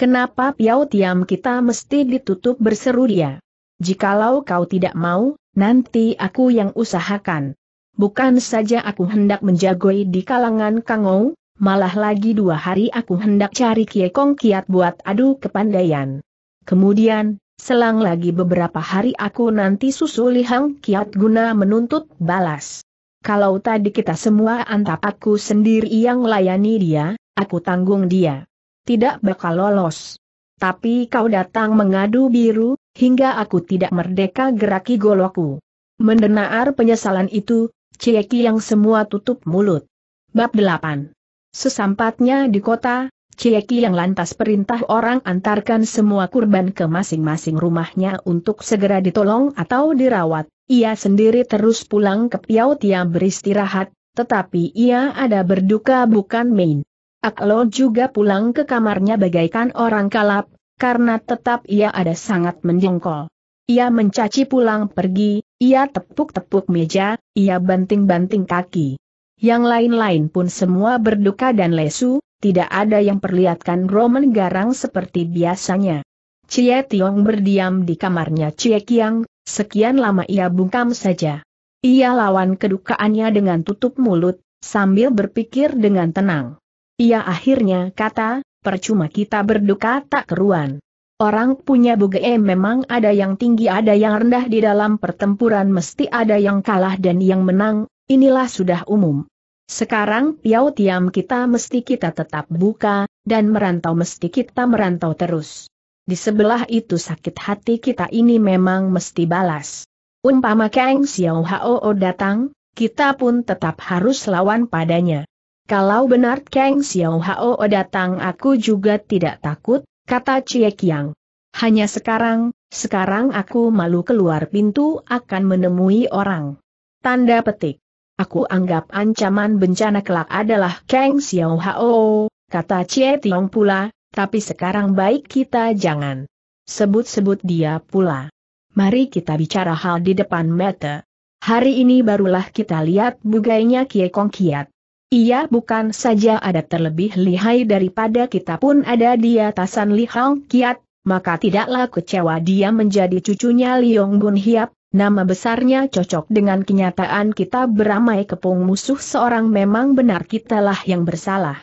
Kenapa Piau Tiam kita mesti ditutup berseru dia? Jikalau kau tidak mau, nanti aku yang usahakan. Bukan saja aku hendak menjagoi di kalangan Kangou, malah lagi dua hari aku hendak cari kiekong kiat buat adu kepandaian. Kemudian, selang lagi beberapa hari aku nanti susuli hang kiat guna menuntut balas. Kalau tadi kita semua antap aku sendiri yang layani dia, aku tanggung dia. Tidak bakal lolos. Tapi kau datang mengadu biru, hingga aku tidak merdeka geraki goloku. Mendenaar penyesalan itu, Cieki yang semua tutup mulut. Bab 8. Sesampatnya di kota, Cieki yang lantas perintah orang antarkan semua kurban ke masing-masing rumahnya untuk segera ditolong atau dirawat. Ia sendiri terus pulang ke Piau Tiam beristirahat, tetapi ia ada berduka bukan main. Aklo juga pulang ke kamarnya bagaikan orang kalap, karena tetap ia ada sangat menjengkol. Ia mencaci pulang pergi, ia tepuk-tepuk meja, ia banting-banting kaki. Yang lain-lain pun semua berduka dan lesu, tidak ada yang perlihatkan Roman garang seperti biasanya. Cie Tiong berdiam di kamarnya Cie Kiang, sekian lama ia bungkam saja. Ia lawan kedukaannya dengan tutup mulut, sambil berpikir dengan tenang. Ia akhirnya kata, percuma kita berduka tak keruan. Orang punya buge memang ada yang tinggi ada yang rendah di dalam pertempuran mesti ada yang kalah dan yang menang, inilah sudah umum. Sekarang piau tiam kita mesti kita tetap buka, dan merantau mesti kita merantau terus. Di sebelah itu sakit hati kita ini memang mesti balas. Umpama Kang Xiao Hao datang, kita pun tetap harus lawan padanya. Kalau benar Kang Xiao Hao datang aku juga tidak takut, kata Cie Kiang. Hanya sekarang, sekarang aku malu keluar pintu akan menemui orang. Tanda petik. Aku anggap ancaman bencana kelak adalah Kang Xiao Hao, kata Cie Tiong pula, tapi sekarang baik kita jangan sebut-sebut dia pula. Mari kita bicara hal di depan mata. Hari ini barulah kita lihat bugainya Kie Kong Kiat. Ia bukan saja ada terlebih lihai daripada kita pun ada di atasan Li Hang Kiat, maka tidaklah kecewa dia menjadi cucunya Liong Bun Hiap, nama besarnya cocok dengan kenyataan kita beramai kepung musuh seorang memang benar kitalah yang bersalah.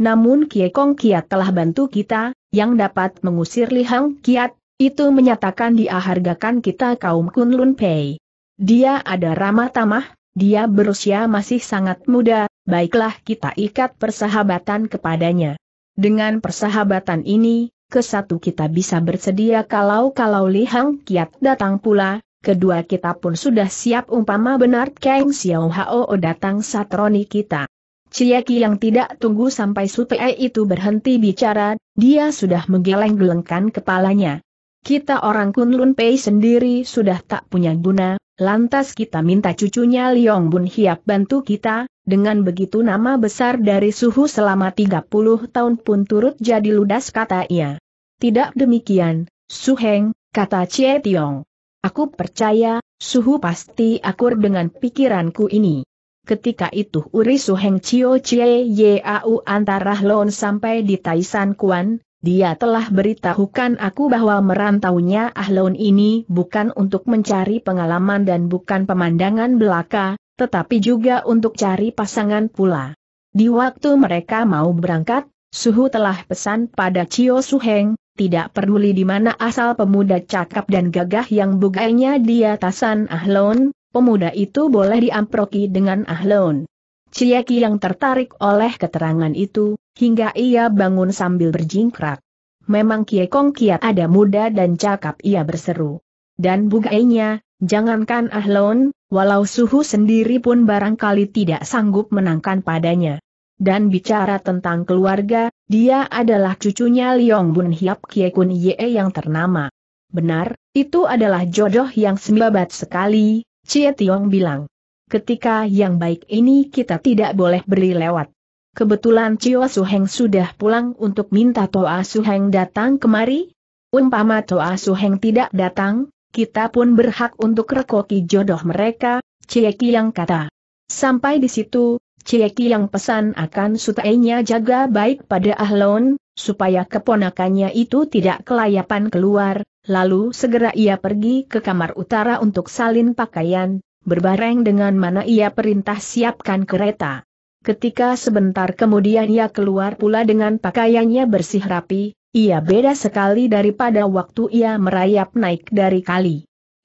Namun Kie Kong Kiat telah bantu kita, yang dapat mengusir Li Hang Kiat, itu menyatakan diahargakan kita kaum Kunlun Pei. Dia ada ramah tamah, dia berusia masih sangat muda, baiklah kita ikat persahabatan kepadanya. Dengan persahabatan ini, kesatu kita bisa bersedia kalau-kalau Li Hang Kiat datang pula, kedua kita pun sudah siap umpama benar Kang Xiao Hao datang satroni kita. Ciyaki yang tidak tunggu sampai supaya itu berhenti bicara, dia sudah menggeleng-gelengkan kepalanya. Kita orang Kunlun Pei sendiri sudah tak punya guna, lantas kita minta cucunya Liong Bun Hiap bantu kita, dengan begitu nama besar dari suhu selama 30 tahun pun turut jadi ludas kata ia. Tidak demikian, Suheng, kata Cie Tiong. Aku percaya, suhu pasti akur dengan pikiranku ini. Ketika itu Uri Suheng Cio Cie Yau antara Lon sampai di Taisan Kuan, dia telah beritahukan aku bahwa merantaunya Ahlon ini bukan untuk mencari pengalaman dan bukan pemandangan belaka, tetapi juga untuk cari pasangan pula. Di waktu mereka mau berangkat, Suhu telah pesan pada Cio Suheng, tidak peduli di mana asal pemuda cakap dan gagah yang bugainya di atasan Ahlon, pemuda itu boleh diamproki dengan Ahlon. Cieki yang tertarik oleh keterangan itu, hingga ia bangun sambil berjingkrak. Memang Kie Kong Kiat ada muda dan cakap ia berseru. Dan bugainya, jangankan Ahlon, walau suhu sendiri pun barangkali tidak sanggup menangkan padanya. Dan bicara tentang keluarga, dia adalah cucunya Liong Bun Hiap Kiekun Ye yang ternama. Benar, itu adalah jodoh yang sembabat sekali, Cie Tiong bilang ketika yang baik ini kita tidak boleh beri lewat. Kebetulan Cio Suheng sudah pulang untuk minta Toa Suheng datang kemari. Umpama Toa Suheng tidak datang, kita pun berhak untuk rekoki jodoh mereka, Cieki yang kata. Sampai di situ, Cieki yang pesan akan sutainya jaga baik pada Ahlon, supaya keponakannya itu tidak kelayapan keluar, lalu segera ia pergi ke kamar utara untuk salin pakaian, berbareng dengan mana ia perintah siapkan kereta. Ketika sebentar kemudian ia keluar pula dengan pakaiannya bersih rapi, ia beda sekali daripada waktu ia merayap naik dari kali.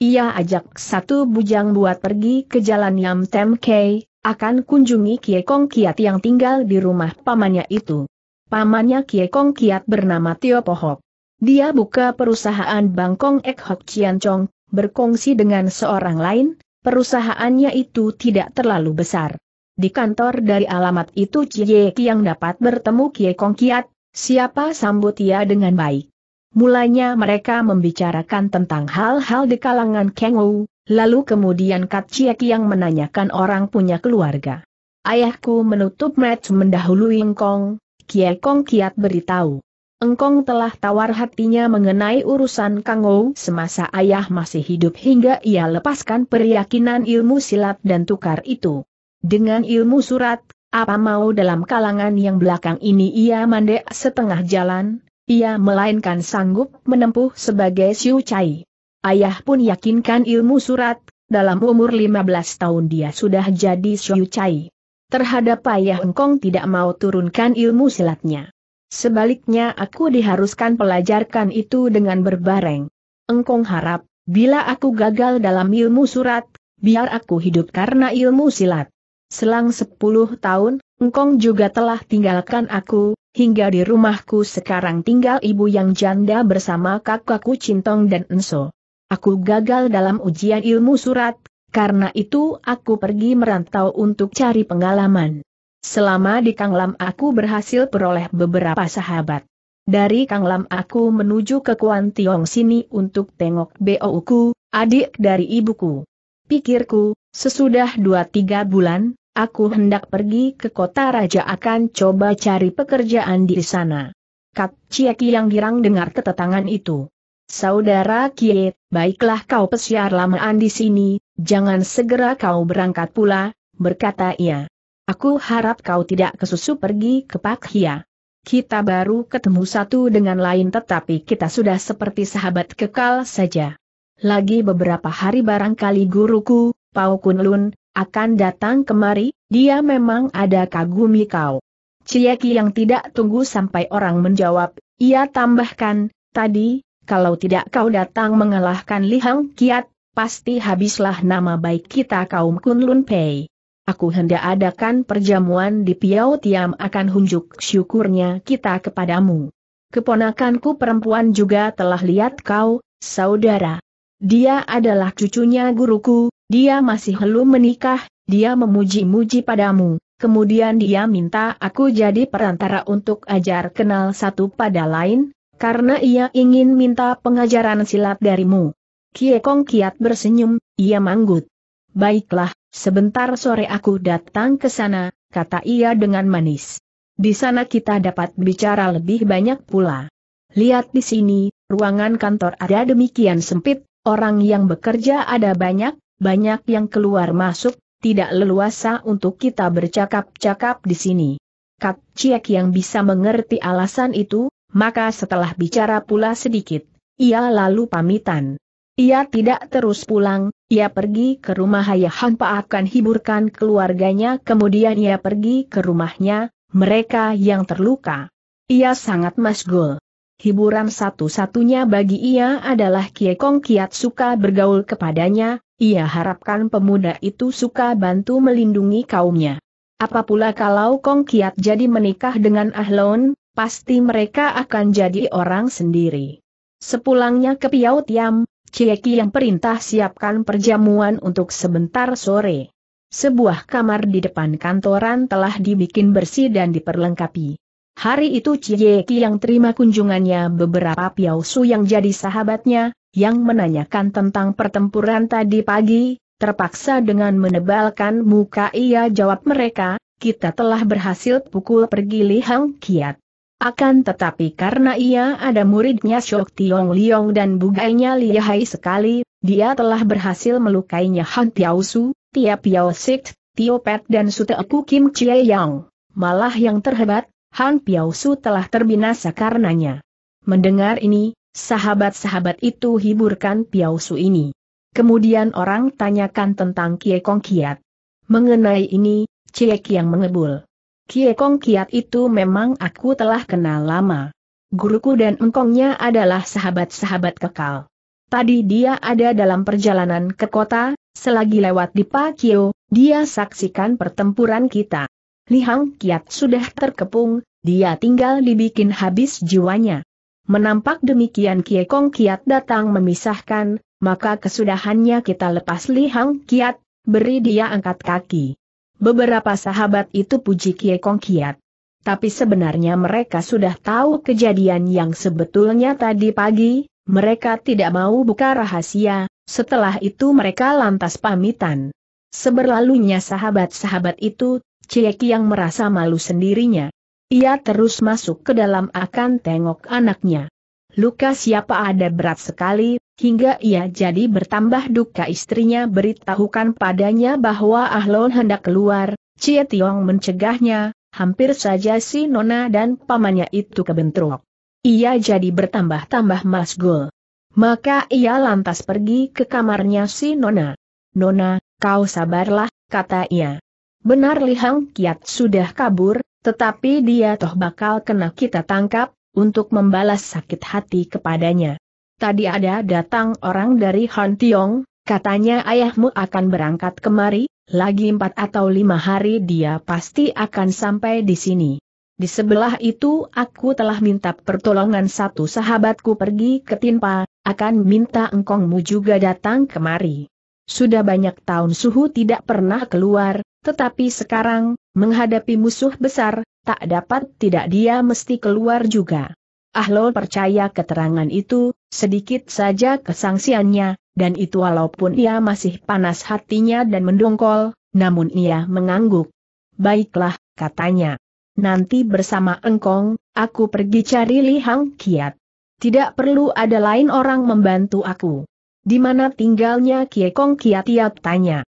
Ia ajak satu bujang buat pergi ke jalan Yam Tem Kei, akan kunjungi Kie Kong Kiat yang tinggal di rumah pamannya itu. Pamannya Kie Kong Kiat bernama Tio Pohok. Dia buka perusahaan Bangkong Ek Hok Chian Chong, berkongsi dengan seorang lain, Perusahaannya itu tidak terlalu besar. Di kantor dari alamat itu Cie yang dapat bertemu Kie Kong Kiat, siapa sambut ia dengan baik. Mulanya mereka membicarakan tentang hal-hal di kalangan Kang Wu, lalu kemudian Kat Cie Kiang menanyakan orang punya keluarga. Ayahku menutup match mendahului Kong, Kie Kong Kiat beritahu. Engkong telah tawar hatinya mengenai urusan Kangou semasa ayah masih hidup hingga ia lepaskan peryakinan ilmu silat dan tukar itu. Dengan ilmu surat, apa mau dalam kalangan yang belakang ini ia mandek setengah jalan, ia melainkan sanggup menempuh sebagai Siu Chai. Ayah pun yakinkan ilmu surat, dalam umur 15 tahun dia sudah jadi Siu Chai. Terhadap ayah Engkong tidak mau turunkan ilmu silatnya. Sebaliknya aku diharuskan pelajarkan itu dengan berbareng. Engkong harap, bila aku gagal dalam ilmu surat, biar aku hidup karena ilmu silat. Selang sepuluh tahun, engkong juga telah tinggalkan aku, hingga di rumahku sekarang tinggal ibu yang janda bersama kakakku Cintong dan Enso. Aku gagal dalam ujian ilmu surat, karena itu aku pergi merantau untuk cari pengalaman. Selama di Kang Lam aku berhasil peroleh beberapa sahabat. Dari Kang Lam aku menuju ke Kuan Tiong sini untuk tengok BOUku, adik dari ibuku. Pikirku, sesudah dua tiga bulan, aku hendak pergi ke kota raja akan coba cari pekerjaan di sana. Kat Cieki yang girang dengar ketetangan itu. Saudara Kie, baiklah kau pesiar lamaan di sini, jangan segera kau berangkat pula, berkata ia. Aku harap kau tidak kesusu pergi ke Pak Hia. Kita baru ketemu satu dengan lain tetapi kita sudah seperti sahabat kekal saja. Lagi beberapa hari barangkali guruku, Pau Lun, akan datang kemari, dia memang ada kagumi kau. Ciyaki yang tidak tunggu sampai orang menjawab, ia tambahkan, tadi, kalau tidak kau datang mengalahkan Lihang Kiat, pasti habislah nama baik kita kaum Kun Lun Pei. Aku hendak adakan perjamuan di Piau Tiam akan hunjuk syukurnya kita kepadamu. Keponakanku perempuan juga telah lihat kau, saudara. Dia adalah cucunya guruku, dia masih belum menikah, dia memuji-muji padamu. Kemudian dia minta aku jadi perantara untuk ajar kenal satu pada lain, karena ia ingin minta pengajaran silat darimu. Kiekong kiat bersenyum, ia manggut. Baiklah, Sebentar sore aku datang ke sana, kata ia dengan manis. Di sana kita dapat bicara lebih banyak pula. Lihat di sini, ruangan kantor ada demikian sempit, orang yang bekerja ada banyak, banyak yang keluar masuk, tidak leluasa untuk kita bercakap-cakap di sini. Kak Ciek yang bisa mengerti alasan itu, maka setelah bicara pula sedikit, ia lalu pamitan. Ia tidak terus pulang, ia pergi ke rumah Ayah Hanpa akan hiburkan keluarganya kemudian ia pergi ke rumahnya, mereka yang terluka. Ia sangat masgul. Hiburan satu-satunya bagi ia adalah Kiekong Kiat suka bergaul kepadanya, ia harapkan pemuda itu suka bantu melindungi kaumnya. Apa pula kalau Kong Kiat jadi menikah dengan Ahlon, pasti mereka akan jadi orang sendiri. Sepulangnya ke Piau Tiam, Cieki yang perintah siapkan perjamuan untuk sebentar sore. Sebuah kamar di depan kantoran telah dibikin bersih dan diperlengkapi. Hari itu Cieki yang terima kunjungannya beberapa piausu yang jadi sahabatnya, yang menanyakan tentang pertempuran tadi pagi, terpaksa dengan menebalkan muka ia jawab mereka, kita telah berhasil pukul pergi Li Hang Kiat. Akan tetapi karena ia ada muridnya Shok Tiong Liong dan bugainya lihai sekali, dia telah berhasil melukainya Han Tiao Su, Tia Piao Sik, Tio Pet dan Sute Kim Chie Yang. Malah yang terhebat, Han Piao Su telah terbinasa karenanya. Mendengar ini, sahabat-sahabat itu hiburkan Piao Su ini. Kemudian orang tanyakan tentang Kie Kong Kiat. Mengenai ini, Cie Kiang mengebul. Kie Kong Kiat itu memang aku telah kenal lama. Guruku dan engkongnya adalah sahabat-sahabat kekal. Tadi dia ada dalam perjalanan ke kota, selagi lewat di Pakio, dia saksikan pertempuran kita. Lihang Kiat sudah terkepung, dia tinggal dibikin habis jiwanya. Menampak demikian Kie Kong Kiat datang memisahkan, maka kesudahannya kita lepas Lihang Kiat, beri dia angkat kaki. Beberapa sahabat itu puji Kie Kong Kiat. Tapi sebenarnya mereka sudah tahu kejadian yang sebetulnya tadi pagi, mereka tidak mau buka rahasia, setelah itu mereka lantas pamitan. Seberlalunya sahabat-sahabat itu, Cieki yang merasa malu sendirinya. Ia terus masuk ke dalam akan tengok anaknya. Luka siapa ada berat sekali, hingga ia jadi bertambah duka istrinya beritahukan padanya bahwa Ahlon hendak keluar, Cie Tiong mencegahnya, hampir saja si Nona dan pamannya itu kebentrok. Ia jadi bertambah-tambah masgul. Maka ia lantas pergi ke kamarnya si Nona. Nona, kau sabarlah, kata ia. Benar lihang Kiat sudah kabur, tetapi dia toh bakal kena kita tangkap, untuk membalas sakit hati kepadanya tadi ada datang orang dari Han Tiong, katanya ayahmu akan berangkat kemari, lagi empat atau lima hari dia pasti akan sampai di sini. Di sebelah itu aku telah minta pertolongan satu sahabatku pergi ke Tinpa, akan minta engkongmu juga datang kemari. Sudah banyak tahun suhu tidak pernah keluar, tetapi sekarang, menghadapi musuh besar, tak dapat tidak dia mesti keluar juga. Ahlul percaya keterangan itu, sedikit saja kesangsiannya, dan itu walaupun ia masih panas hatinya dan mendongkol, namun ia mengangguk. Baiklah, katanya. Nanti bersama engkong, aku pergi cari Li Hang kiat. Tidak perlu ada lain orang membantu aku. Di mana tinggalnya Kiekong Kiat? tanya.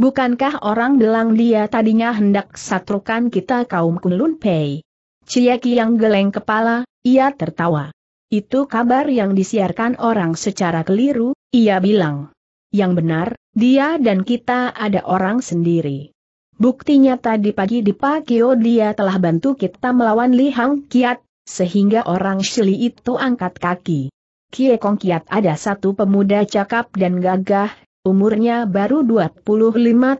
Bukankah orang bilang dia tadinya hendak satrukan kita kaum Kunlun Pei? Ciaki yang geleng kepala, ia tertawa. Itu kabar yang disiarkan orang secara keliru, ia bilang. Yang benar, dia dan kita ada orang sendiri. Buktinya tadi pagi di Pakio dia telah bantu kita melawan Li Hang Kiat, sehingga orang Shili itu angkat kaki. Kie Kong Kiat ada satu pemuda cakap dan gagah, umurnya baru 25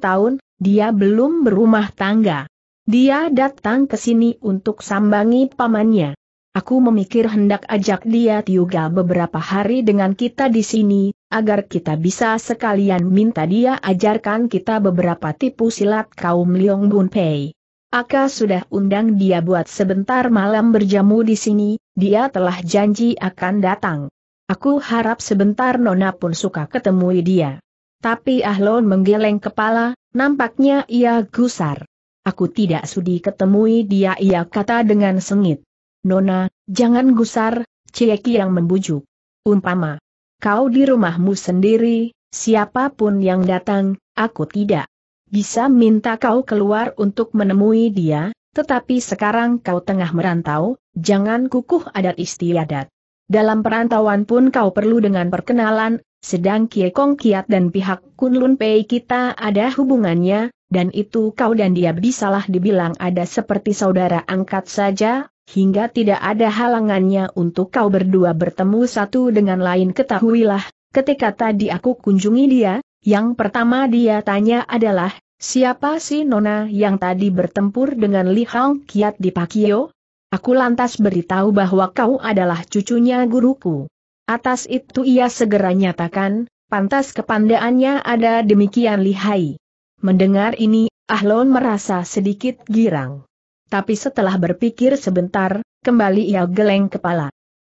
tahun, dia belum berumah tangga. Dia datang ke sini untuk sambangi pamannya. Aku memikir hendak ajak dia Tiuga beberapa hari dengan kita di sini, agar kita bisa sekalian minta dia ajarkan kita beberapa tipu silat kaum Liong Bun Pei. Aka sudah undang dia buat sebentar malam berjamu di sini, dia telah janji akan datang. Aku harap sebentar Nona pun suka ketemui dia. Tapi Ahlon menggeleng kepala, nampaknya ia gusar. Aku tidak sudi ketemui dia ia kata dengan sengit. Nona, jangan gusar, Cieki yang membujuk. Umpama, kau di rumahmu sendiri, siapapun yang datang, aku tidak bisa minta kau keluar untuk menemui dia, tetapi sekarang kau tengah merantau, jangan kukuh adat istiadat. Dalam perantauan pun kau perlu dengan perkenalan, sedang Kong Kiat dan pihak Kunlun Pei kita ada hubungannya, dan itu kau dan dia bisalah dibilang ada seperti saudara angkat saja, hingga tidak ada halangannya untuk kau berdua bertemu satu dengan lain ketahuilah, ketika tadi aku kunjungi dia, yang pertama dia tanya adalah, siapa si Nona yang tadi bertempur dengan Li Hang Kiat di Pakio? Aku lantas beritahu bahwa kau adalah cucunya guruku. Atas itu ia segera nyatakan, pantas kepandaannya ada demikian lihai. Mendengar ini, Ahlon merasa sedikit girang tapi setelah berpikir sebentar, kembali ia geleng kepala.